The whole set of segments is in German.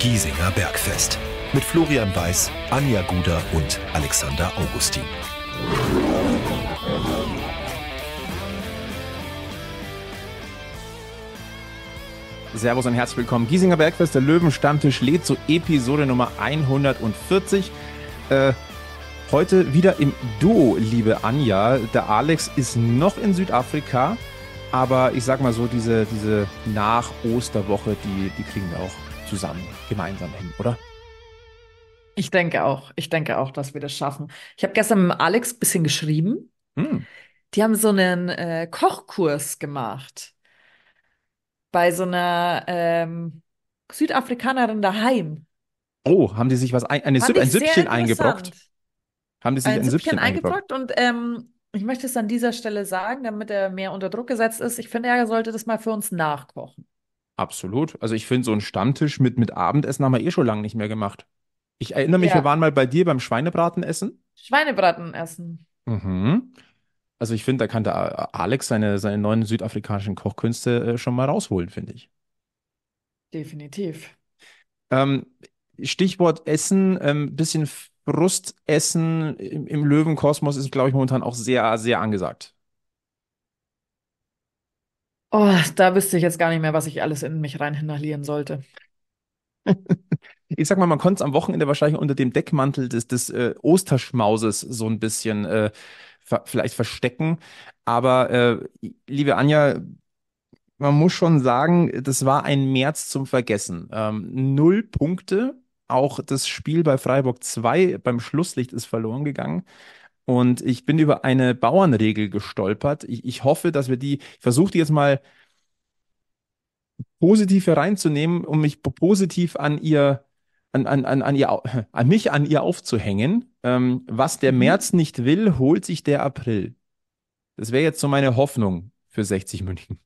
Giesinger Bergfest. Mit Florian Weiß, Anja Guder und Alexander Augustin. Servus und herzlich willkommen. Giesinger Bergfest, der Löwenstammtisch lädt zu Episode Nummer 140. Äh, heute wieder im Duo, liebe Anja. Der Alex ist noch in Südafrika, aber ich sag mal so, diese, diese Nach-Osterwoche, die, die kriegen wir auch zusammen, gemeinsam hin, oder? Ich denke auch. Ich denke auch, dass wir das schaffen. Ich habe gestern mit Alex ein bisschen geschrieben. Hm. Die haben so einen äh, Kochkurs gemacht. Bei so einer ähm, Südafrikanerin daheim. Oh, haben die sich was ein, eine Süpp, ein Süppchen eingebrockt? Haben die sich ein, ein Süppchen, Süppchen eingebrockt? Und ähm, ich möchte es an dieser Stelle sagen, damit er mehr unter Druck gesetzt ist. Ich finde, er sollte das mal für uns nachkochen. Absolut. Also ich finde so einen Stammtisch mit, mit Abendessen haben wir eh schon lange nicht mehr gemacht. Ich erinnere mich, ja. wir waren mal bei dir beim Schweinebratenessen. Schweinebratenessen. Mhm. Also ich finde, da kann der Alex seine, seine neuen südafrikanischen Kochkünste äh, schon mal rausholen, finde ich. Definitiv. Ähm, Stichwort Essen, ähm, bisschen Brustessen im, im Löwenkosmos ist, glaube ich, momentan auch sehr, sehr angesagt. Oh, da wüsste ich jetzt gar nicht mehr, was ich alles in mich rein inhalieren sollte. ich sag mal, man konnte es am Wochenende wahrscheinlich unter dem Deckmantel des, des äh, Osterschmauses so ein bisschen äh, ver vielleicht verstecken. Aber äh, liebe Anja, man muss schon sagen, das war ein März zum Vergessen. Ähm, null Punkte. Auch das Spiel bei Freiburg 2 beim Schlusslicht ist verloren gegangen. Und ich bin über eine Bauernregel gestolpert. Ich, ich hoffe, dass wir die, ich versuche die jetzt mal positiv hereinzunehmen, um mich positiv an ihr, an, an, an, an, ihr, an mich an ihr aufzuhängen. Ähm, was der mhm. März nicht will, holt sich der April. Das wäre jetzt so meine Hoffnung für 60 München.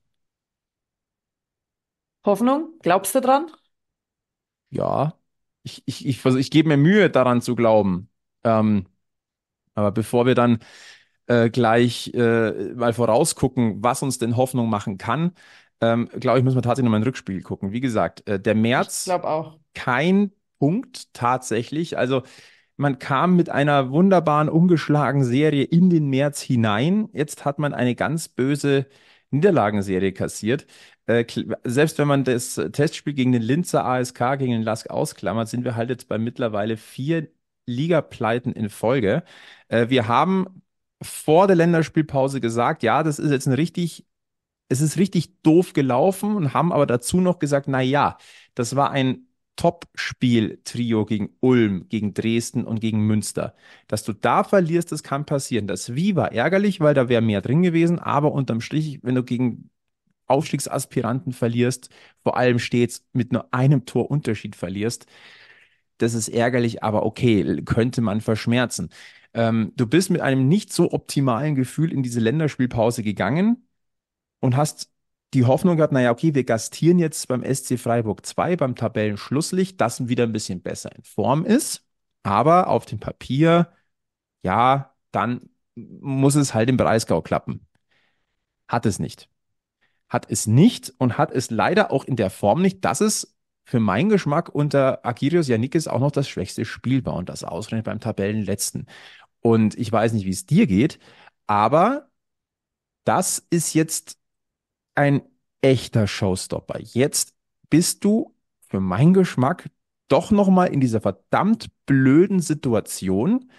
Hoffnung? Glaubst du dran? Ja. Ich, ich, ich, also ich gebe mir Mühe, daran zu glauben. Ähm, aber bevor wir dann äh, gleich äh, mal vorausgucken, was uns denn Hoffnung machen kann, ähm, glaube ich, müssen wir tatsächlich nochmal den Rückspiegel gucken. Wie gesagt, äh, der März, kein Punkt tatsächlich. Also man kam mit einer wunderbaren, ungeschlagenen Serie in den März hinein. Jetzt hat man eine ganz böse Niederlagenserie kassiert. Äh, selbst wenn man das Testspiel gegen den Linzer ASK, gegen den Lask ausklammert, sind wir halt jetzt bei mittlerweile vier Liga-Pleiten in Folge. Äh, wir haben vor der Länderspielpause gesagt, ja, das ist jetzt ein richtig, es ist richtig doof gelaufen und haben aber dazu noch gesagt, na ja, das war ein Top-Spiel-Trio gegen Ulm, gegen Dresden und gegen Münster. Dass du da verlierst, das kann passieren. Das Wie war ärgerlich, weil da wäre mehr drin gewesen, aber unterm Strich, wenn du gegen Aufstiegsaspiranten verlierst, vor allem stets mit nur einem Torunterschied verlierst, das ist ärgerlich, aber okay, könnte man verschmerzen. Ähm, du bist mit einem nicht so optimalen Gefühl in diese Länderspielpause gegangen und hast die Hoffnung gehabt, naja, okay, wir gastieren jetzt beim SC Freiburg 2 beim Tabellenschlusslicht, das wieder ein bisschen besser in Form ist. Aber auf dem Papier, ja, dann muss es halt im Breisgau klappen. Hat es nicht. Hat es nicht und hat es leider auch in der Form nicht, dass es für meinen Geschmack unter Akirios Janikis auch noch das schwächste Spiel war und das ausrechnet beim Tabellenletzten. Und ich weiß nicht, wie es dir geht, aber das ist jetzt ein echter Showstopper. Jetzt bist du für meinen Geschmack doch nochmal in dieser verdammt blöden Situation,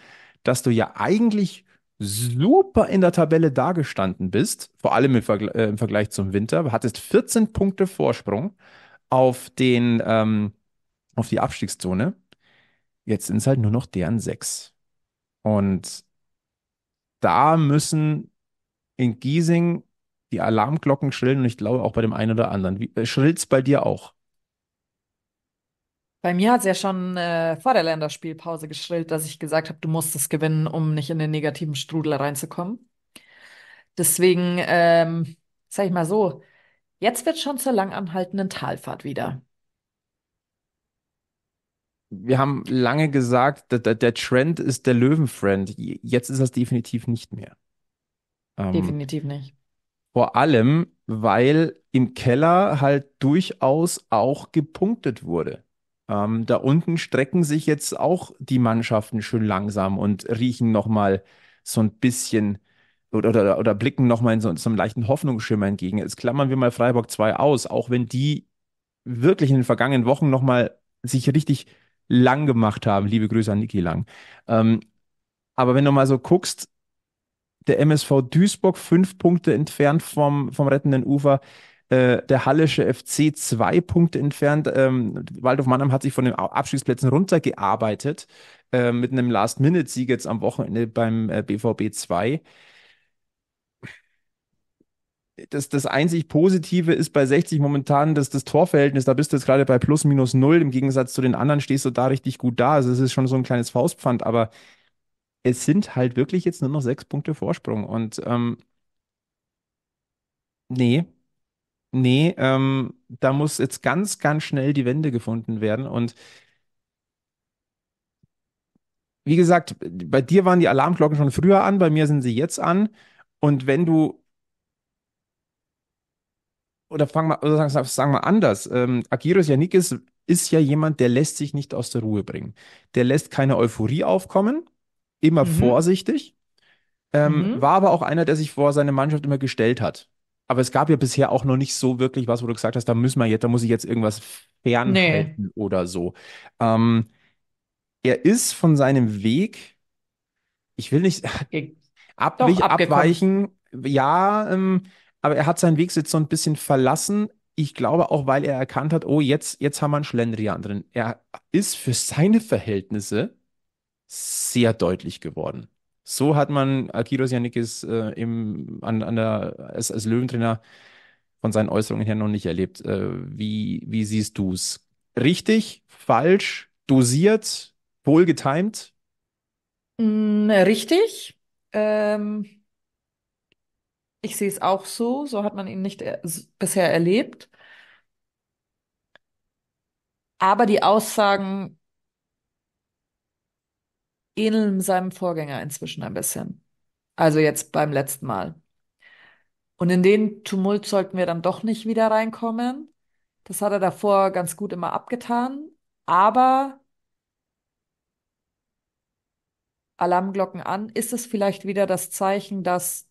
dass du ja eigentlich super in der Tabelle dagestanden bist, vor allem im, Vergl äh, im Vergleich zum Winter, hattest 14 Punkte Vorsprung auf den, ähm, auf die Abstiegszone. Jetzt sind es halt nur noch deren sechs. Und da müssen in Giesing die Alarmglocken schrillen und ich glaube auch bei dem einen oder anderen. Wie, äh, schrillt's bei dir auch? Bei mir hat es ja schon äh, vor der Länderspielpause geschrillt, dass ich gesagt habe, du musst es gewinnen, um nicht in den negativen Strudel reinzukommen. Deswegen, ähm, sag ich mal so, Jetzt wird schon zur langanhaltenden Talfahrt wieder. Wir haben lange gesagt, der, der Trend ist der Löwenfriend. Jetzt ist das definitiv nicht mehr. Ähm, definitiv nicht. Vor allem, weil im Keller halt durchaus auch gepunktet wurde. Ähm, da unten strecken sich jetzt auch die Mannschaften schön langsam und riechen nochmal so ein bisschen oder, oder, oder blicken nochmal in so, so einem leichten Hoffnungsschimmer entgegen. Jetzt klammern wir mal Freiburg 2 aus, auch wenn die wirklich in den vergangenen Wochen nochmal sich richtig lang gemacht haben. Liebe Grüße an Niki Lang. Ähm, aber wenn du mal so guckst, der MSV Duisburg fünf Punkte entfernt vom, vom rettenden Ufer, äh, der Hallische FC zwei Punkte entfernt. Ähm, Waldhof Mannheim hat sich von den Abstiegsplätzen runtergearbeitet äh, mit einem Last-Minute-Sieg jetzt am Wochenende beim äh, BVB 2 das, das einzig Positive ist bei 60 momentan dass das Torverhältnis. Da bist du jetzt gerade bei plus minus null. Im Gegensatz zu den anderen stehst du da richtig gut da. Also es ist schon so ein kleines Faustpfand, aber es sind halt wirklich jetzt nur noch sechs Punkte Vorsprung. Und ähm, nee, nee, ähm, da muss jetzt ganz, ganz schnell die Wende gefunden werden. Und wie gesagt, bei dir waren die Alarmglocken schon früher an, bei mir sind sie jetzt an. Und wenn du oder fangen wir, oder sagen, sagen wir anders. Ähm, Agiros Janikis ist ja jemand, der lässt sich nicht aus der Ruhe bringen. Der lässt keine Euphorie aufkommen, immer mhm. vorsichtig. Ähm, mhm. War aber auch einer, der sich vor seine Mannschaft immer gestellt hat. Aber es gab ja bisher auch noch nicht so wirklich was, wo du gesagt hast, da müssen wir jetzt, da muss ich jetzt irgendwas fernhalten nee. oder so. Ähm, er ist von seinem Weg, ich will nicht Ge ab, Doch, abweichen, ja, ähm, aber er hat seinen Weg jetzt so ein bisschen verlassen. Ich glaube auch, weil er erkannt hat, oh, jetzt, jetzt haben wir einen Schlendrian drin. Er ist für seine Verhältnisse sehr deutlich geworden. So hat man Akiros Janikis äh, im, an, an der, als, als Löwentrainer von seinen Äußerungen her noch nicht erlebt. Äh, wie, wie siehst du es? Richtig, falsch, dosiert, wohl getimt? Mm, richtig. Ähm, ich sehe es auch so, so hat man ihn nicht er bisher erlebt. Aber die Aussagen ähneln seinem Vorgänger inzwischen ein bisschen. Also jetzt beim letzten Mal. Und in den Tumult sollten wir dann doch nicht wieder reinkommen. Das hat er davor ganz gut immer abgetan. Aber Alarmglocken an, ist es vielleicht wieder das Zeichen, dass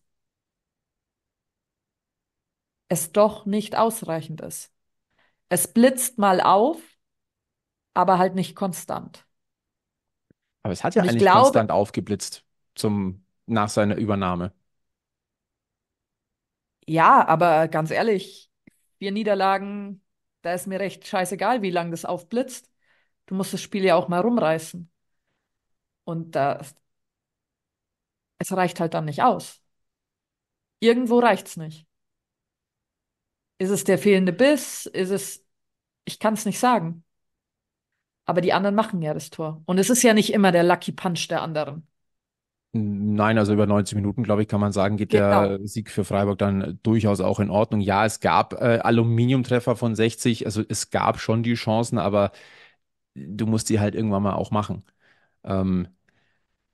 es doch nicht ausreichend ist. Es blitzt mal auf, aber halt nicht konstant. Aber es hat ja Und eigentlich glaube, konstant aufgeblitzt zum, nach seiner Übernahme. Ja, aber ganz ehrlich, wir Niederlagen, da ist mir recht scheißegal, wie lange das aufblitzt. Du musst das Spiel ja auch mal rumreißen. Und da, es reicht halt dann nicht aus. Irgendwo reicht's nicht. Ist es der fehlende Biss? Ist es, ich kann es nicht sagen. Aber die anderen machen ja das Tor. Und es ist ja nicht immer der Lucky Punch der anderen. Nein, also über 90 Minuten, glaube ich, kann man sagen, geht genau. der Sieg für Freiburg dann äh, durchaus auch in Ordnung. Ja, es gab äh, Aluminiumtreffer von 60, also es gab schon die Chancen, aber du musst die halt irgendwann mal auch machen. Ähm,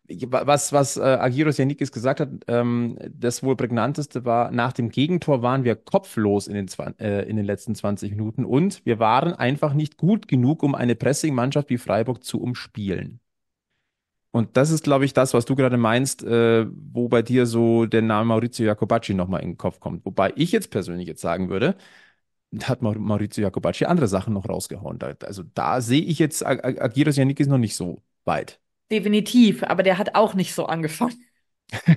was, was äh, Agiros Janikis gesagt hat, ähm, das wohl prägnanteste war, nach dem Gegentor waren wir kopflos in den, äh, in den letzten 20 Minuten und wir waren einfach nicht gut genug, um eine Pressing-Mannschaft wie Freiburg zu umspielen. Und das ist, glaube ich, das, was du gerade meinst, äh, wo bei dir so der Name Maurizio Jacobacci nochmal in den Kopf kommt. Wobei ich jetzt persönlich jetzt sagen würde, hat Maurizio Jacobacci andere Sachen noch rausgehauen. also da sehe ich jetzt Agiros Janikis noch nicht so weit. Definitiv, aber der hat auch nicht so angefangen. es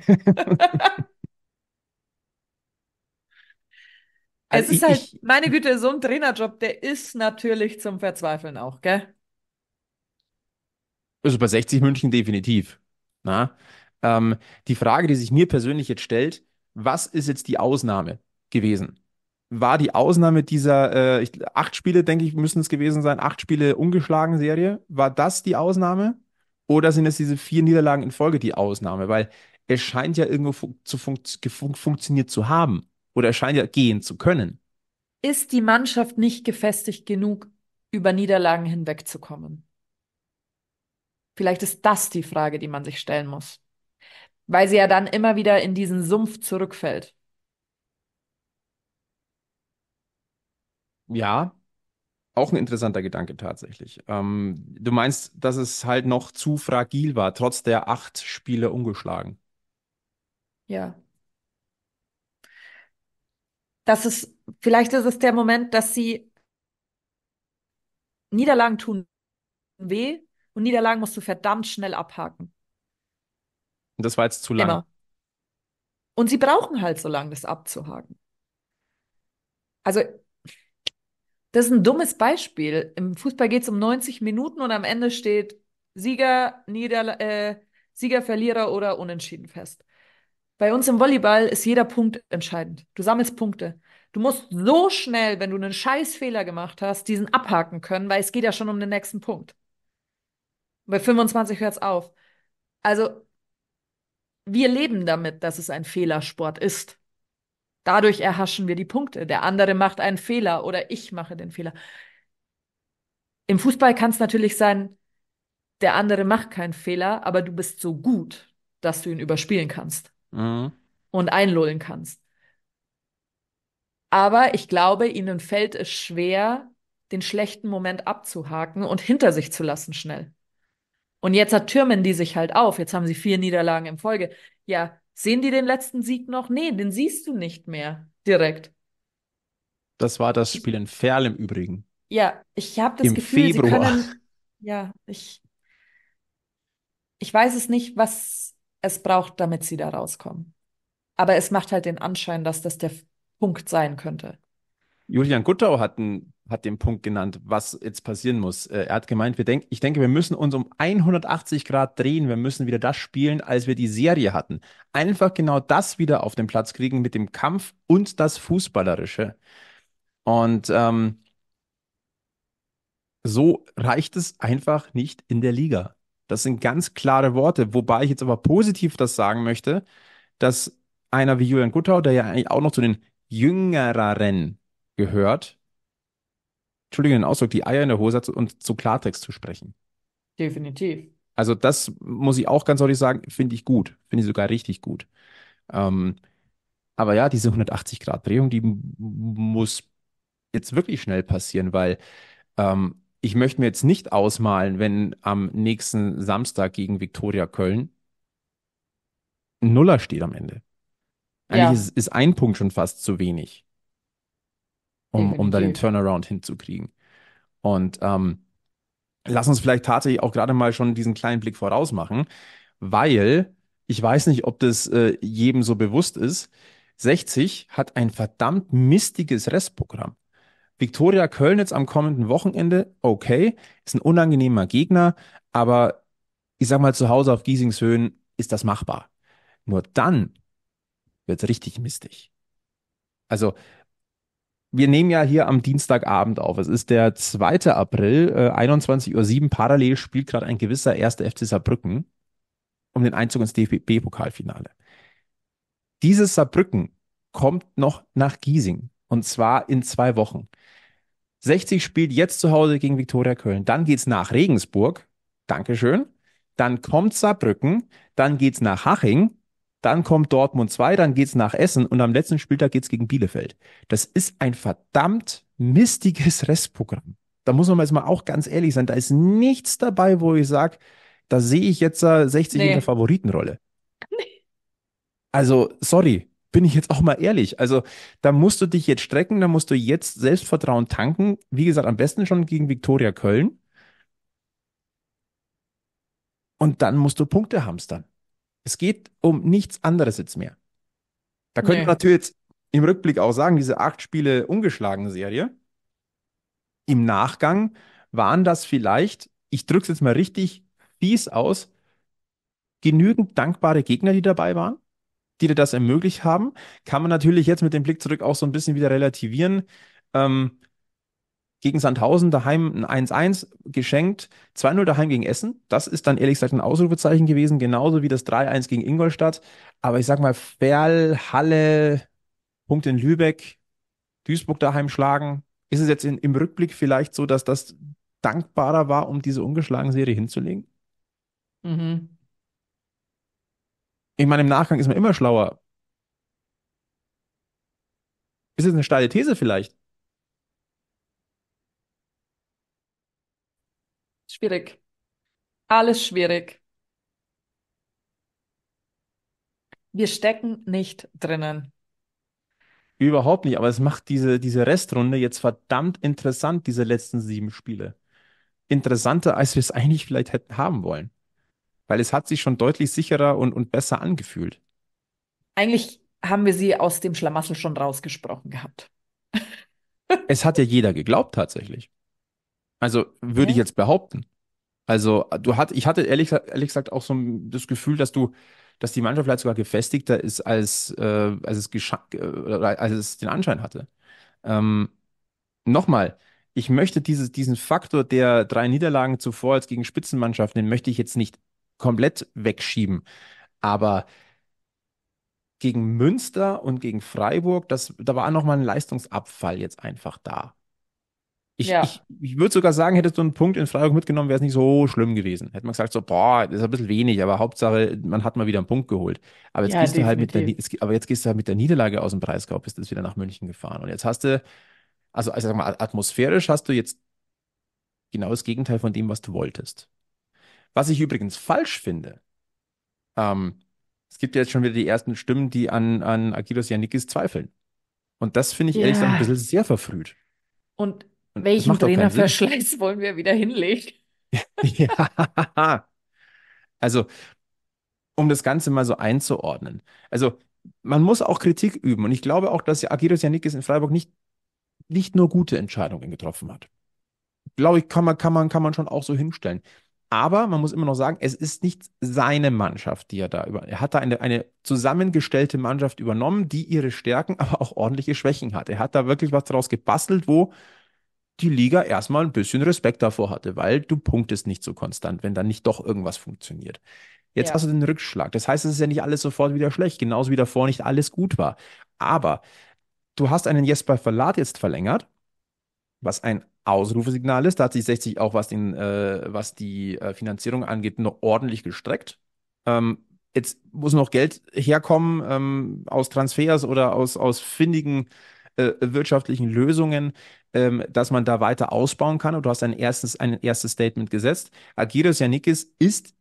also ist ich, halt, meine Güte, so ein Trainerjob, der ist natürlich zum Verzweifeln auch, gell? Also bei 60 München definitiv. Na? Ähm, die Frage, die sich mir persönlich jetzt stellt, was ist jetzt die Ausnahme gewesen? War die Ausnahme dieser äh, acht Spiele, denke ich, müssen es gewesen sein, acht Spiele ungeschlagen Serie? War das die Ausnahme? Oder sind es diese vier Niederlagen in Folge die Ausnahme? Weil es scheint ja irgendwo fun zu fun fun funktioniert zu haben. Oder es scheint ja gehen zu können. Ist die Mannschaft nicht gefestigt genug, über Niederlagen hinwegzukommen? Vielleicht ist das die Frage, die man sich stellen muss. Weil sie ja dann immer wieder in diesen Sumpf zurückfällt. Ja, auch ein interessanter Gedanke tatsächlich. Ähm, du meinst, dass es halt noch zu fragil war, trotz der acht Spiele ungeschlagen. Ja. Das ist, vielleicht ist es der Moment, dass sie Niederlagen tun weh und Niederlagen musst du verdammt schnell abhaken. Und das war jetzt zu lange. Und sie brauchen halt so lange, das abzuhaken. Also das ist ein dummes Beispiel. Im Fußball geht es um 90 Minuten und am Ende steht Sieger, Niederla äh, Sieger, Verlierer oder Unentschieden fest. Bei uns im Volleyball ist jeder Punkt entscheidend. Du sammelst Punkte. Du musst so schnell, wenn du einen Scheißfehler gemacht hast, diesen abhaken können, weil es geht ja schon um den nächsten Punkt. Bei 25 hört es auf. Also, wir leben damit, dass es ein Fehlersport ist. Dadurch erhaschen wir die Punkte. Der andere macht einen Fehler oder ich mache den Fehler. Im Fußball kann es natürlich sein, der andere macht keinen Fehler, aber du bist so gut, dass du ihn überspielen kannst mhm. und einlullen kannst. Aber ich glaube, ihnen fällt es schwer, den schlechten Moment abzuhaken und hinter sich zu lassen schnell. Und jetzt hat türmen die sich halt auf. Jetzt haben sie vier Niederlagen in Folge. Ja, Sehen die den letzten Sieg noch? Nee, den siehst du nicht mehr direkt. Das war das Spiel in Ferl im Übrigen. Ja, ich habe das Im Gefühl, Februar. sie können. Ja, ich. Ich weiß es nicht, was es braucht, damit sie da rauskommen. Aber es macht halt den Anschein, dass das der Punkt sein könnte. Julian Guttau hat ein hat den Punkt genannt, was jetzt passieren muss. Äh, er hat gemeint, wir denk, ich denke, wir müssen uns um 180 Grad drehen. Wir müssen wieder das spielen, als wir die Serie hatten. Einfach genau das wieder auf den Platz kriegen mit dem Kampf und das Fußballerische. Und ähm, so reicht es einfach nicht in der Liga. Das sind ganz klare Worte, wobei ich jetzt aber positiv das sagen möchte, dass einer wie Julian Guttau, der ja eigentlich auch noch zu den jüngereren gehört, Entschuldigung den Ausdruck, die Eier in der Hose hat und zu Klartext zu sprechen. Definitiv. Also das muss ich auch ganz ehrlich sagen, finde ich gut. Finde ich sogar richtig gut. Ähm, aber ja, diese 180-Grad-Drehung, die muss jetzt wirklich schnell passieren, weil ähm, ich möchte mir jetzt nicht ausmalen, wenn am nächsten Samstag gegen Viktoria Köln ein Nuller steht am Ende. Eigentlich ja. ist, ist ein Punkt schon fast zu wenig um, um da den Turnaround hinzukriegen. Und ähm, lass uns vielleicht tatsächlich auch gerade mal schon diesen kleinen Blick voraus machen, weil ich weiß nicht, ob das äh, jedem so bewusst ist. 60 hat ein verdammt mistiges Restprogramm. Viktoria Köln jetzt am kommenden Wochenende, okay, ist ein unangenehmer Gegner, aber ich sag mal, zu Hause auf Giesingshöhen ist das machbar. Nur dann wird's richtig mistig. Also wir nehmen ja hier am Dienstagabend auf. Es ist der 2. April, äh, 21.07 Uhr. Parallel spielt gerade ein gewisser erster FC Saarbrücken um den Einzug ins DFB-Pokalfinale. Dieses Saarbrücken kommt noch nach Giesing und zwar in zwei Wochen. 60 spielt jetzt zu Hause gegen Viktoria Köln. Dann geht's nach Regensburg. Dankeschön. Dann kommt Saarbrücken. Dann geht's nach Haching dann kommt Dortmund 2, dann geht's nach Essen und am letzten Spieltag geht's gegen Bielefeld. Das ist ein verdammt mistiges Restprogramm. Da muss man jetzt mal auch ganz ehrlich sein, da ist nichts dabei, wo ich sage, da sehe ich jetzt 60 nee. in der Favoritenrolle. Nee. Also, sorry, bin ich jetzt auch mal ehrlich. Also da musst du dich jetzt strecken, da musst du jetzt Selbstvertrauen tanken. Wie gesagt, am besten schon gegen Viktoria Köln. Und dann musst du Punkte hamstern. Es geht um nichts anderes jetzt mehr. Da könnte nee. man natürlich jetzt im Rückblick auch sagen, diese acht Spiele ungeschlagen Serie, im Nachgang waren das vielleicht, ich drücke es jetzt mal richtig fies aus, genügend dankbare Gegner, die dabei waren, die dir das ermöglicht haben. Kann man natürlich jetzt mit dem Blick zurück auch so ein bisschen wieder relativieren. Ähm, gegen Sandhausen daheim ein 1-1 geschenkt, 2-0 daheim gegen Essen. Das ist dann ehrlich gesagt ein Ausrufezeichen gewesen, genauso wie das 3-1 gegen Ingolstadt. Aber ich sag mal, Ferl, Halle, Punkt in Lübeck, Duisburg daheim schlagen. Ist es jetzt in, im Rückblick vielleicht so, dass das dankbarer war, um diese ungeschlagene Serie hinzulegen? Mhm. Ich meine, im Nachgang ist man immer schlauer. Ist es eine steile These vielleicht? Schwierig. Alles schwierig. Wir stecken nicht drinnen. Überhaupt nicht, aber es macht diese, diese Restrunde jetzt verdammt interessant, diese letzten sieben Spiele. Interessanter, als wir es eigentlich vielleicht hätten haben wollen. Weil es hat sich schon deutlich sicherer und, und besser angefühlt. Eigentlich haben wir sie aus dem Schlamassel schon rausgesprochen gehabt. es hat ja jeder geglaubt, tatsächlich. Also würde ich jetzt behaupten. Also du hat, ich hatte ehrlich, ehrlich gesagt auch so das Gefühl, dass du, dass die Mannschaft vielleicht sogar gefestigter ist, als, äh, als es äh, oder als es den Anschein hatte. Ähm, nochmal, ich möchte dieses, diesen Faktor der drei Niederlagen zuvor als gegen Spitzenmannschaften, den möchte ich jetzt nicht komplett wegschieben. Aber gegen Münster und gegen Freiburg, das, da war nochmal ein Leistungsabfall jetzt einfach da. Ich, ja. ich, ich würde sogar sagen, hättest du einen Punkt in Freiburg mitgenommen, wäre es nicht so schlimm gewesen. Hätte man gesagt, so, boah, das ist ein bisschen wenig, aber Hauptsache, man hat mal wieder einen Punkt geholt. Aber jetzt, ja, gehst, du halt mit der, aber jetzt gehst du halt mit der Niederlage aus dem Breisgau, bist jetzt wieder nach München gefahren. Und jetzt hast du, also, ich also, sag mal, atmosphärisch hast du jetzt genau das Gegenteil von dem, was du wolltest. Was ich übrigens falsch finde, ähm, es gibt ja jetzt schon wieder die ersten Stimmen, die an, an Akilos Janikis zweifeln. Und das finde ich ja. ehrlich gesagt ein bisschen sehr verfrüht. Und welchen Trainerverschleiß wollen wir wieder hinlegen? ja. Also, um das Ganze mal so einzuordnen. Also, man muss auch Kritik üben. Und ich glaube auch, dass Agiros Janikis in Freiburg nicht, nicht nur gute Entscheidungen getroffen hat. Glaube ich, kann man, kann, man, kann man schon auch so hinstellen. Aber man muss immer noch sagen, es ist nicht seine Mannschaft, die er da über. Er hat da eine, eine zusammengestellte Mannschaft übernommen, die ihre Stärken, aber auch ordentliche Schwächen hat. Er hat da wirklich was draus gebastelt, wo die Liga erstmal ein bisschen Respekt davor hatte, weil du punktest nicht so konstant, wenn dann nicht doch irgendwas funktioniert. Jetzt ja. hast du den Rückschlag. Das heißt, es ist ja nicht alles sofort wieder schlecht, genauso wie davor nicht alles gut war. Aber du hast einen Jesper Verlat jetzt verlängert, was ein Ausrufesignal ist. Da hat sich 60 auch, was, den, äh, was die äh, Finanzierung angeht, noch ordentlich gestreckt. Ähm, jetzt muss noch Geld herkommen ähm, aus Transfers oder aus, aus findigen äh, wirtschaftlichen Lösungen ähm, dass man da weiter ausbauen kann. Und du hast ein erstes, ein erstes Statement gesetzt. Agiros Janikis ist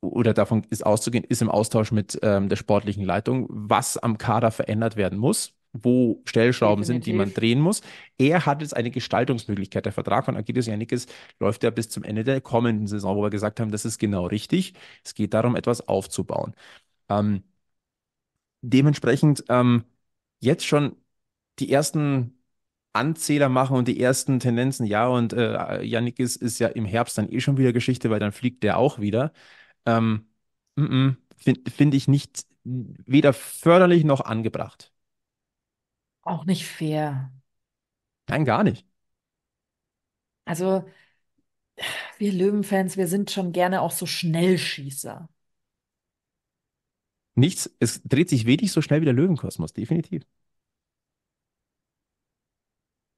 oder davon ist auszugehen, ist im Austausch mit ähm, der sportlichen Leitung, was am Kader verändert werden muss, wo Stellschrauben Definitiv. sind, die man drehen muss. Er hat jetzt eine Gestaltungsmöglichkeit. Der Vertrag von Agilis Janikis läuft ja bis zum Ende der kommenden Saison, wo wir gesagt haben, das ist genau richtig. Es geht darum, etwas aufzubauen. Ähm, dementsprechend ähm, jetzt schon die ersten Anzähler machen und die ersten Tendenzen, ja, und äh, Yannick ist, ist ja im Herbst dann eh schon wieder Geschichte, weil dann fliegt der auch wieder. Ähm, finde find ich nicht weder förderlich noch angebracht. Auch nicht fair. Nein, gar nicht. Also, wir Löwenfans, wir sind schon gerne auch so Schnellschießer. Nichts, es dreht sich wenig so schnell wie der Löwenkosmos, definitiv.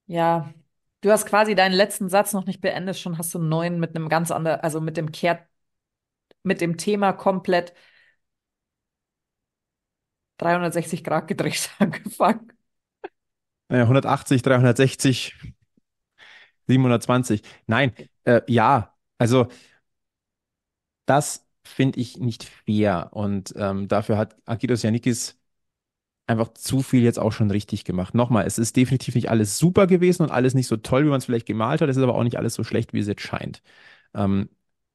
Ja, du hast quasi deinen letzten Satz noch nicht beendet, schon hast du einen neuen mit einem ganz anderen, also mit dem Kehrt, mit dem Thema komplett 360 Grad gedreht angefangen. Naja, 180, 360, 720. Nein, äh, ja, also das finde ich nicht fair. Und ähm, dafür hat Akitos Janikis einfach zu viel jetzt auch schon richtig gemacht. Nochmal, es ist definitiv nicht alles super gewesen und alles nicht so toll, wie man es vielleicht gemalt hat. Es ist aber auch nicht alles so schlecht, wie es jetzt scheint. Ähm,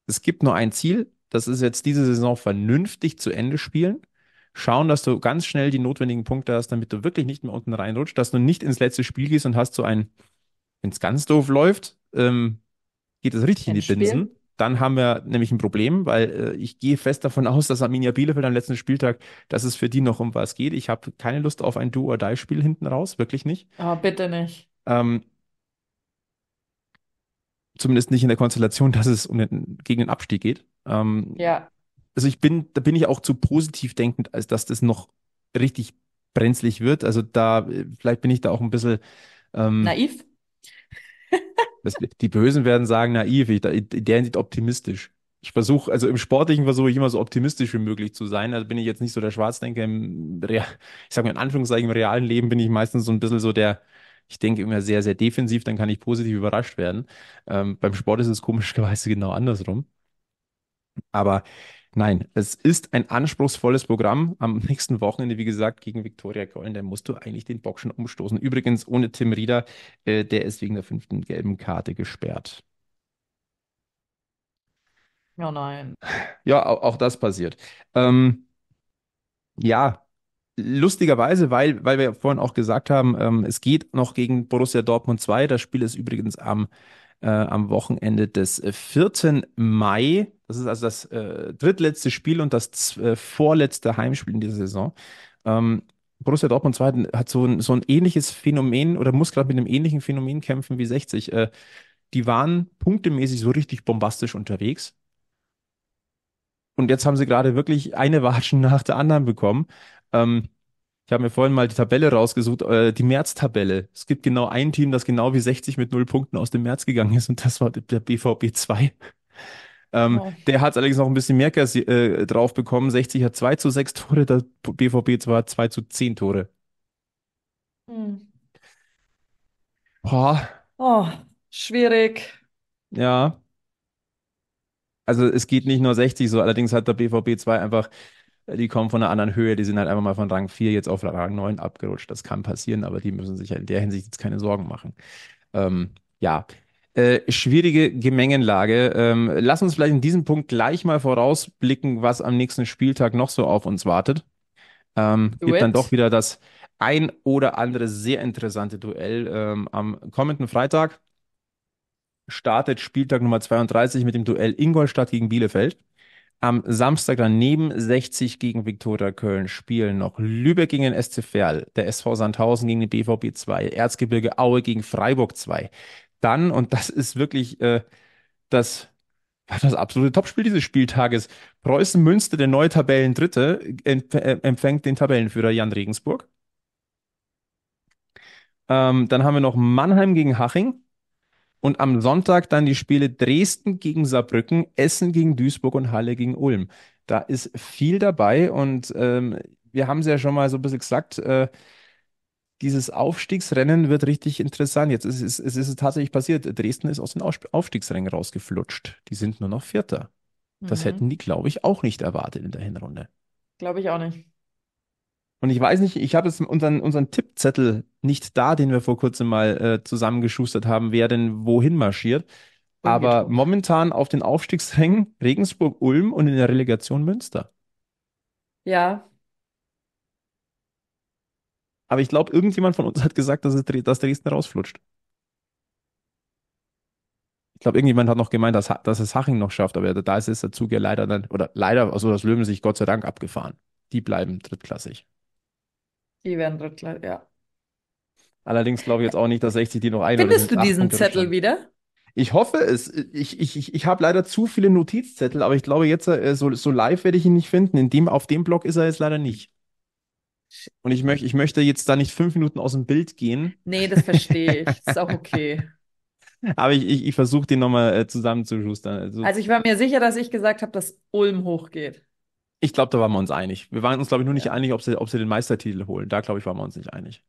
es gibt nur ein Ziel. Das ist jetzt diese Saison vernünftig zu Ende spielen. Schauen, dass du ganz schnell die notwendigen Punkte hast, damit du wirklich nicht mehr unten reinrutscht, dass du nicht ins letzte Spiel gehst und hast so ein, wenn es ganz doof läuft, ähm, geht es richtig Endspiel. in die Binsen dann haben wir nämlich ein Problem, weil äh, ich gehe fest davon aus, dass Arminia Bielefeld am letzten Spieltag, dass es für die noch um was geht. Ich habe keine Lust auf ein Do-or-Die-Spiel hinten raus, wirklich nicht. Ah, oh, bitte nicht. Ähm, zumindest nicht in der Konstellation, dass es um den, gegen den Abstieg geht. Ähm, ja. Also ich bin, da bin ich auch zu positiv denkend, als dass das noch richtig brenzlig wird. Also da, äh, vielleicht bin ich da auch ein bisschen ähm, naiv. Das, die Bösen werden sagen, naiv, ich, der sieht optimistisch. Ich versuche, also im Sportlichen versuche ich immer so optimistisch wie möglich zu sein. Also bin ich jetzt nicht so der Schwarzdenker im, Real, ich sag mal in Anführungszeichen, im realen Leben bin ich meistens so ein bisschen so der, ich denke immer sehr, sehr defensiv, dann kann ich positiv überrascht werden. Ähm, beim Sport ist es komischerweise genau andersrum. Aber Nein, es ist ein anspruchsvolles Programm. Am nächsten Wochenende, wie gesagt, gegen Viktoria Köln, da musst du eigentlich den Bock schon umstoßen. Übrigens ohne Tim Rieder, äh, der ist wegen der fünften gelben Karte gesperrt. Ja, nein. Ja, auch, auch das passiert. Ähm, ja, lustigerweise, weil, weil wir vorhin auch gesagt haben, ähm, es geht noch gegen Borussia Dortmund 2. Das Spiel ist übrigens am äh, am Wochenende des 4. Äh, Mai. Das ist also das äh, drittletzte Spiel und das äh, vorletzte Heimspiel in dieser Saison. Ähm, Borussia Dortmund 2 hat so ein, so ein ähnliches Phänomen oder muss gerade mit einem ähnlichen Phänomen kämpfen wie 60. Äh, die waren punktemäßig so richtig bombastisch unterwegs. Und jetzt haben sie gerade wirklich eine Watschen nach der anderen bekommen. Ähm, ich habe mir vorhin mal die Tabelle rausgesucht, äh, die März-Tabelle. Es gibt genau ein Team, das genau wie 60 mit null Punkten aus dem März gegangen ist und das war der BVB 2. Ähm, oh. Der hat allerdings noch ein bisschen mehr äh, drauf bekommen. 60 hat 2 zu 6 Tore, der BVB 2 hat 2 zu 10 Tore. Hm. Oh. Oh, schwierig. Ja. Also es geht nicht nur 60 so, allerdings hat der BVB 2 einfach äh, die kommen von einer anderen Höhe, die sind halt einfach mal von Rang 4 jetzt auf Rang 9 abgerutscht. Das kann passieren, aber die müssen sich halt in der Hinsicht jetzt keine Sorgen machen. Ähm, ja, äh, schwierige Gemengenlage. Ähm, lass uns vielleicht in diesem Punkt gleich mal vorausblicken, was am nächsten Spieltag noch so auf uns wartet. Ähm, gibt dann doch wieder das ein oder andere sehr interessante Duell ähm, am kommenden Freitag. Startet Spieltag Nummer 32 mit dem Duell Ingolstadt gegen Bielefeld. Am Samstag daneben 60 gegen Viktoria Köln spielen noch Lübeck gegen den SC Verl, der SV Sandhausen gegen den BVB 2, Erzgebirge Aue gegen Freiburg 2. Dann, und das ist wirklich äh, das, das absolute Topspiel dieses Spieltages, Preußen Münster, der neue Tabellendritte, äh, empfängt den Tabellenführer Jan Regensburg. Ähm, dann haben wir noch Mannheim gegen Haching, und am Sonntag dann die Spiele Dresden gegen Saarbrücken, Essen gegen Duisburg und Halle gegen Ulm. Da ist viel dabei und ähm, wir haben es ja schon mal so ein bisschen gesagt, äh, dieses Aufstiegsrennen wird richtig interessant. Jetzt ist es ist, ist, tatsächlich passiert. Dresden ist aus dem Aufstiegsrennen rausgeflutscht. Die sind nur noch Vierter. Das mhm. hätten die, glaube ich, auch nicht erwartet in der Hinrunde. Glaube ich auch nicht. Und ich weiß nicht, ich habe jetzt unseren, unseren Tippzettel nicht da, den wir vor kurzem mal äh, zusammengeschustert haben, wer denn wohin marschiert. Aber momentan auf den Aufstiegsrängen Regensburg-Ulm und in der Relegation Münster. Ja. Aber ich glaube, irgendjemand von uns hat gesagt, dass, es, dass Dresden rausflutscht. Ich glaube, irgendjemand hat noch gemeint, dass, dass es Haching noch schafft, aber da ist es der Zug ja leider dann, oder leider, also das Löwen sich Gott sei Dank abgefahren. Die bleiben drittklassig. Die werden Drittler, ja. Allerdings glaube ich jetzt auch nicht, dass 60 die noch einholen. Findest du diesen Zettel wieder? Ich hoffe es. Ich, ich, ich, ich habe leider zu viele Notizzettel, aber ich glaube jetzt, äh, so, so live werde ich ihn nicht finden. In dem, auf dem Blog ist er jetzt leider nicht. Und ich, möch, ich möchte jetzt da nicht fünf Minuten aus dem Bild gehen. Nee, das verstehe ich. ist auch okay. Aber ich, ich, ich versuche den nochmal äh, zusammenzuschustern. Also, also ich war mir sicher, dass ich gesagt habe, dass Ulm hochgeht. Ich glaube, da waren wir uns einig. Wir waren uns, glaube ich, nur nicht ja. einig, ob sie, ob sie den Meistertitel holen. Da, glaube ich, waren wir uns nicht einig.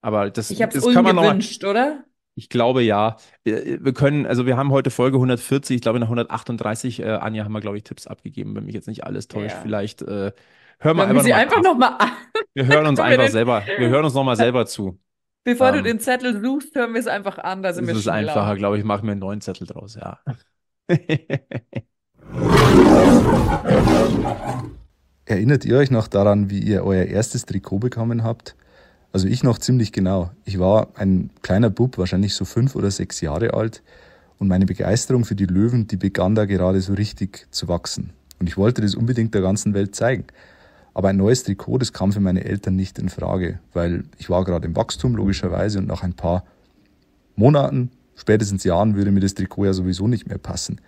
Aber das, ich das kann man noch mal, oder? Ich glaube ja. Wir, wir, können, also wir haben heute Folge 140, ich glaube nach 138, äh, Anja, haben wir, glaube ich, Tipps abgegeben, wenn mich jetzt nicht alles täuscht. Ja. Vielleicht äh, hören wir einfach, sie noch einfach nochmal an. Wir hören uns einfach selber, wir hören uns nochmal äh, selber zu. Bevor um, du ähm, den Zettel suchst, hören wir es einfach an. Da sind das ist einfacher, glaube ich, machen wir einen neuen Zettel draus, ja. Erinnert ihr euch noch daran, wie ihr euer erstes Trikot bekommen habt? Also ich noch ziemlich genau. Ich war ein kleiner Bub, wahrscheinlich so fünf oder sechs Jahre alt, und meine Begeisterung für die Löwen, die begann da gerade so richtig zu wachsen. Und ich wollte das unbedingt der ganzen Welt zeigen. Aber ein neues Trikot, das kam für meine Eltern nicht in Frage, weil ich war gerade im Wachstum logischerweise und nach ein paar Monaten, spätestens Jahren würde mir das Trikot ja sowieso nicht mehr passen.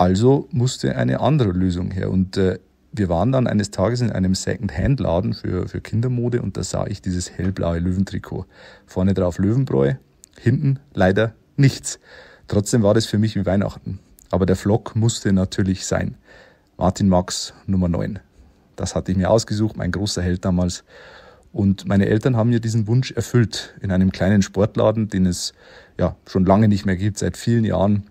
Also musste eine andere Lösung her. Und äh, wir waren dann eines Tages in einem Second-Hand-Laden für, für Kindermode und da sah ich dieses hellblaue Löwentrikot. Vorne drauf Löwenbräu, hinten leider nichts. Trotzdem war das für mich wie Weihnachten. Aber der Flock musste natürlich sein. Martin Max Nummer 9. Das hatte ich mir ausgesucht, mein großer Held damals. Und meine Eltern haben mir diesen Wunsch erfüllt in einem kleinen Sportladen, den es ja schon lange nicht mehr gibt, seit vielen Jahren.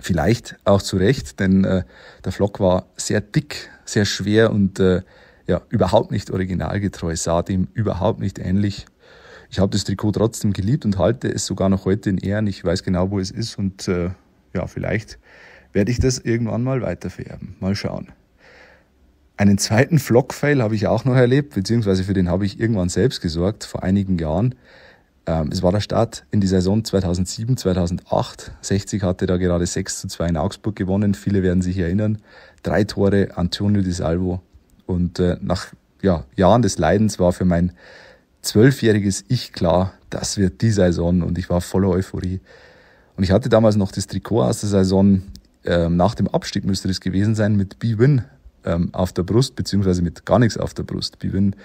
Vielleicht auch zu Recht, denn äh, der Flock war sehr dick, sehr schwer und äh, ja, überhaupt nicht originalgetreu, sah dem überhaupt nicht ähnlich. Ich habe das Trikot trotzdem geliebt und halte es sogar noch heute in Ehren. Ich weiß genau, wo es ist und äh, ja, vielleicht werde ich das irgendwann mal weitervererben. Mal schauen. Einen zweiten Flock-Fail habe ich auch noch erlebt, beziehungsweise für den habe ich irgendwann selbst gesorgt, vor einigen Jahren. Ähm, es war der Start in die Saison 2007, 2008. 60 hatte da gerade 6 zu 2 in Augsburg gewonnen. Viele werden sich erinnern. Drei Tore Antonio Di Salvo. Und äh, nach ja, Jahren des Leidens war für mein zwölfjähriges Ich klar, das wird die Saison. Und ich war voller Euphorie. Und ich hatte damals noch das Trikot aus der Saison. Ähm, nach dem Abstieg müsste das gewesen sein mit B-Win ähm, auf der Brust, beziehungsweise mit gar nichts auf der Brust. B-Win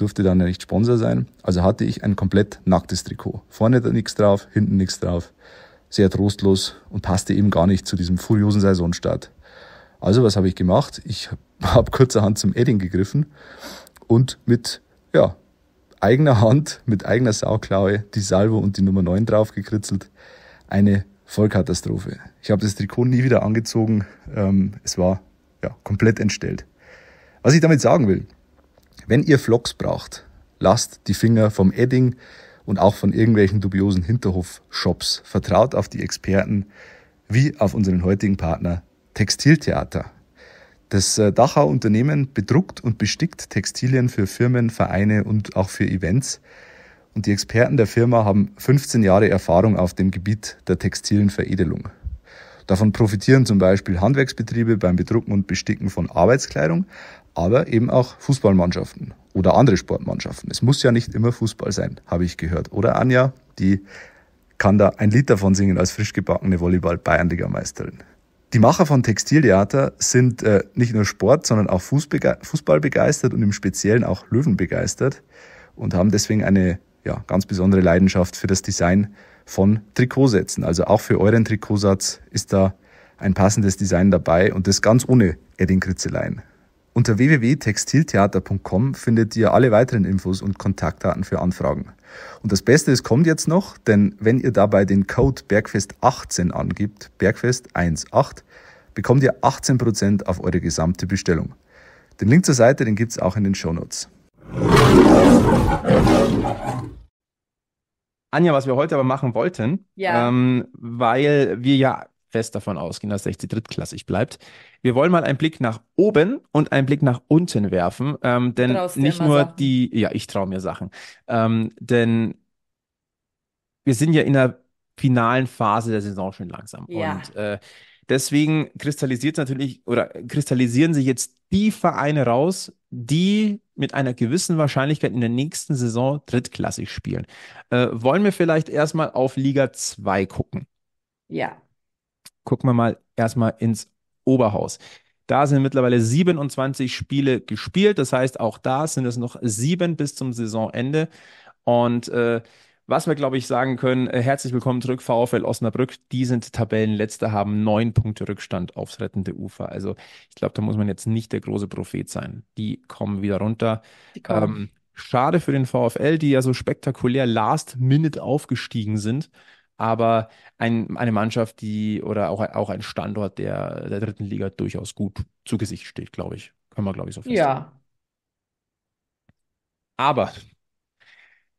durfte dann ja nicht Sponsor sein. Also hatte ich ein komplett nacktes Trikot. Vorne nichts drauf, hinten nichts drauf. Sehr trostlos und passte eben gar nicht zu diesem furiosen Saisonstart. Also was habe ich gemacht? Ich habe kurzerhand zum Edding gegriffen und mit ja, eigener Hand, mit eigener Sauklaue die Salvo und die Nummer 9 drauf gekritzelt. Eine Vollkatastrophe. Ich habe das Trikot nie wieder angezogen. Ähm, es war ja, komplett entstellt. Was ich damit sagen will, wenn ihr Vlogs braucht, lasst die Finger vom Edding und auch von irgendwelchen dubiosen Hinterhof-Shops. Vertraut auf die Experten wie auf unseren heutigen Partner Textiltheater. Das äh, Dachau Unternehmen bedruckt und bestickt Textilien für Firmen, Vereine und auch für Events. Und die Experten der Firma haben 15 Jahre Erfahrung auf dem Gebiet der textilen Veredelung. Davon profitieren zum Beispiel Handwerksbetriebe beim Bedrucken und Besticken von Arbeitskleidung, aber eben auch Fußballmannschaften oder andere Sportmannschaften. Es muss ja nicht immer Fußball sein, habe ich gehört. Oder Anja, die kann da ein Lied davon singen als frisch gebackene Volleyball-Bayernligameisterin. Die Macher von Textiltheater sind äh, nicht nur Sport, sondern auch Fußball begeistert und im Speziellen auch Löwen begeistert und haben deswegen eine ja, ganz besondere Leidenschaft für das Design von Trikotsätzen. Also auch für euren Trikotsatz ist da ein passendes Design dabei und das ganz ohne Edding-Kritzeleien. Unter www.textiltheater.com findet ihr alle weiteren Infos und Kontaktdaten für Anfragen. Und das Beste, es kommt jetzt noch, denn wenn ihr dabei den Code Bergfest18 angibt, Bergfest18, bekommt ihr 18% auf eure gesamte Bestellung. Den Link zur Seite, den gibt es auch in den Shownotes. Anja, was wir heute aber machen wollten, ja. ähm, weil wir ja fest davon ausgehen, dass 60 drittklassig bleibt. Wir wollen mal einen Blick nach oben und einen Blick nach unten werfen, ähm, denn nicht nur Sachen. die, ja, ich traue mir Sachen, ähm, denn wir sind ja in der finalen Phase der Saison schon langsam ja. und äh, Deswegen kristallisiert natürlich oder kristallisieren sich jetzt die Vereine raus, die mit einer gewissen Wahrscheinlichkeit in der nächsten Saison drittklassig spielen. Äh, wollen wir vielleicht erstmal auf Liga 2 gucken? Ja. Gucken wir mal erstmal ins Oberhaus. Da sind mittlerweile 27 Spiele gespielt. Das heißt, auch da sind es noch sieben bis zum Saisonende. Und äh, was wir, glaube ich, sagen können, äh, herzlich willkommen zurück, VfL Osnabrück. Die sind Tabellenletzte, haben neun Punkte Rückstand aufs rettende Ufer. Also ich glaube, da muss man jetzt nicht der große Prophet sein. Die kommen wieder runter. Die Kommen. Ähm, schade für den VfL, die ja so spektakulär last minute aufgestiegen sind. Aber ein, eine Mannschaft, die oder auch, auch ein Standort der, der dritten Liga durchaus gut zu Gesicht steht, glaube ich. Können wir, glaube ich, so feststellen. Ja. Aber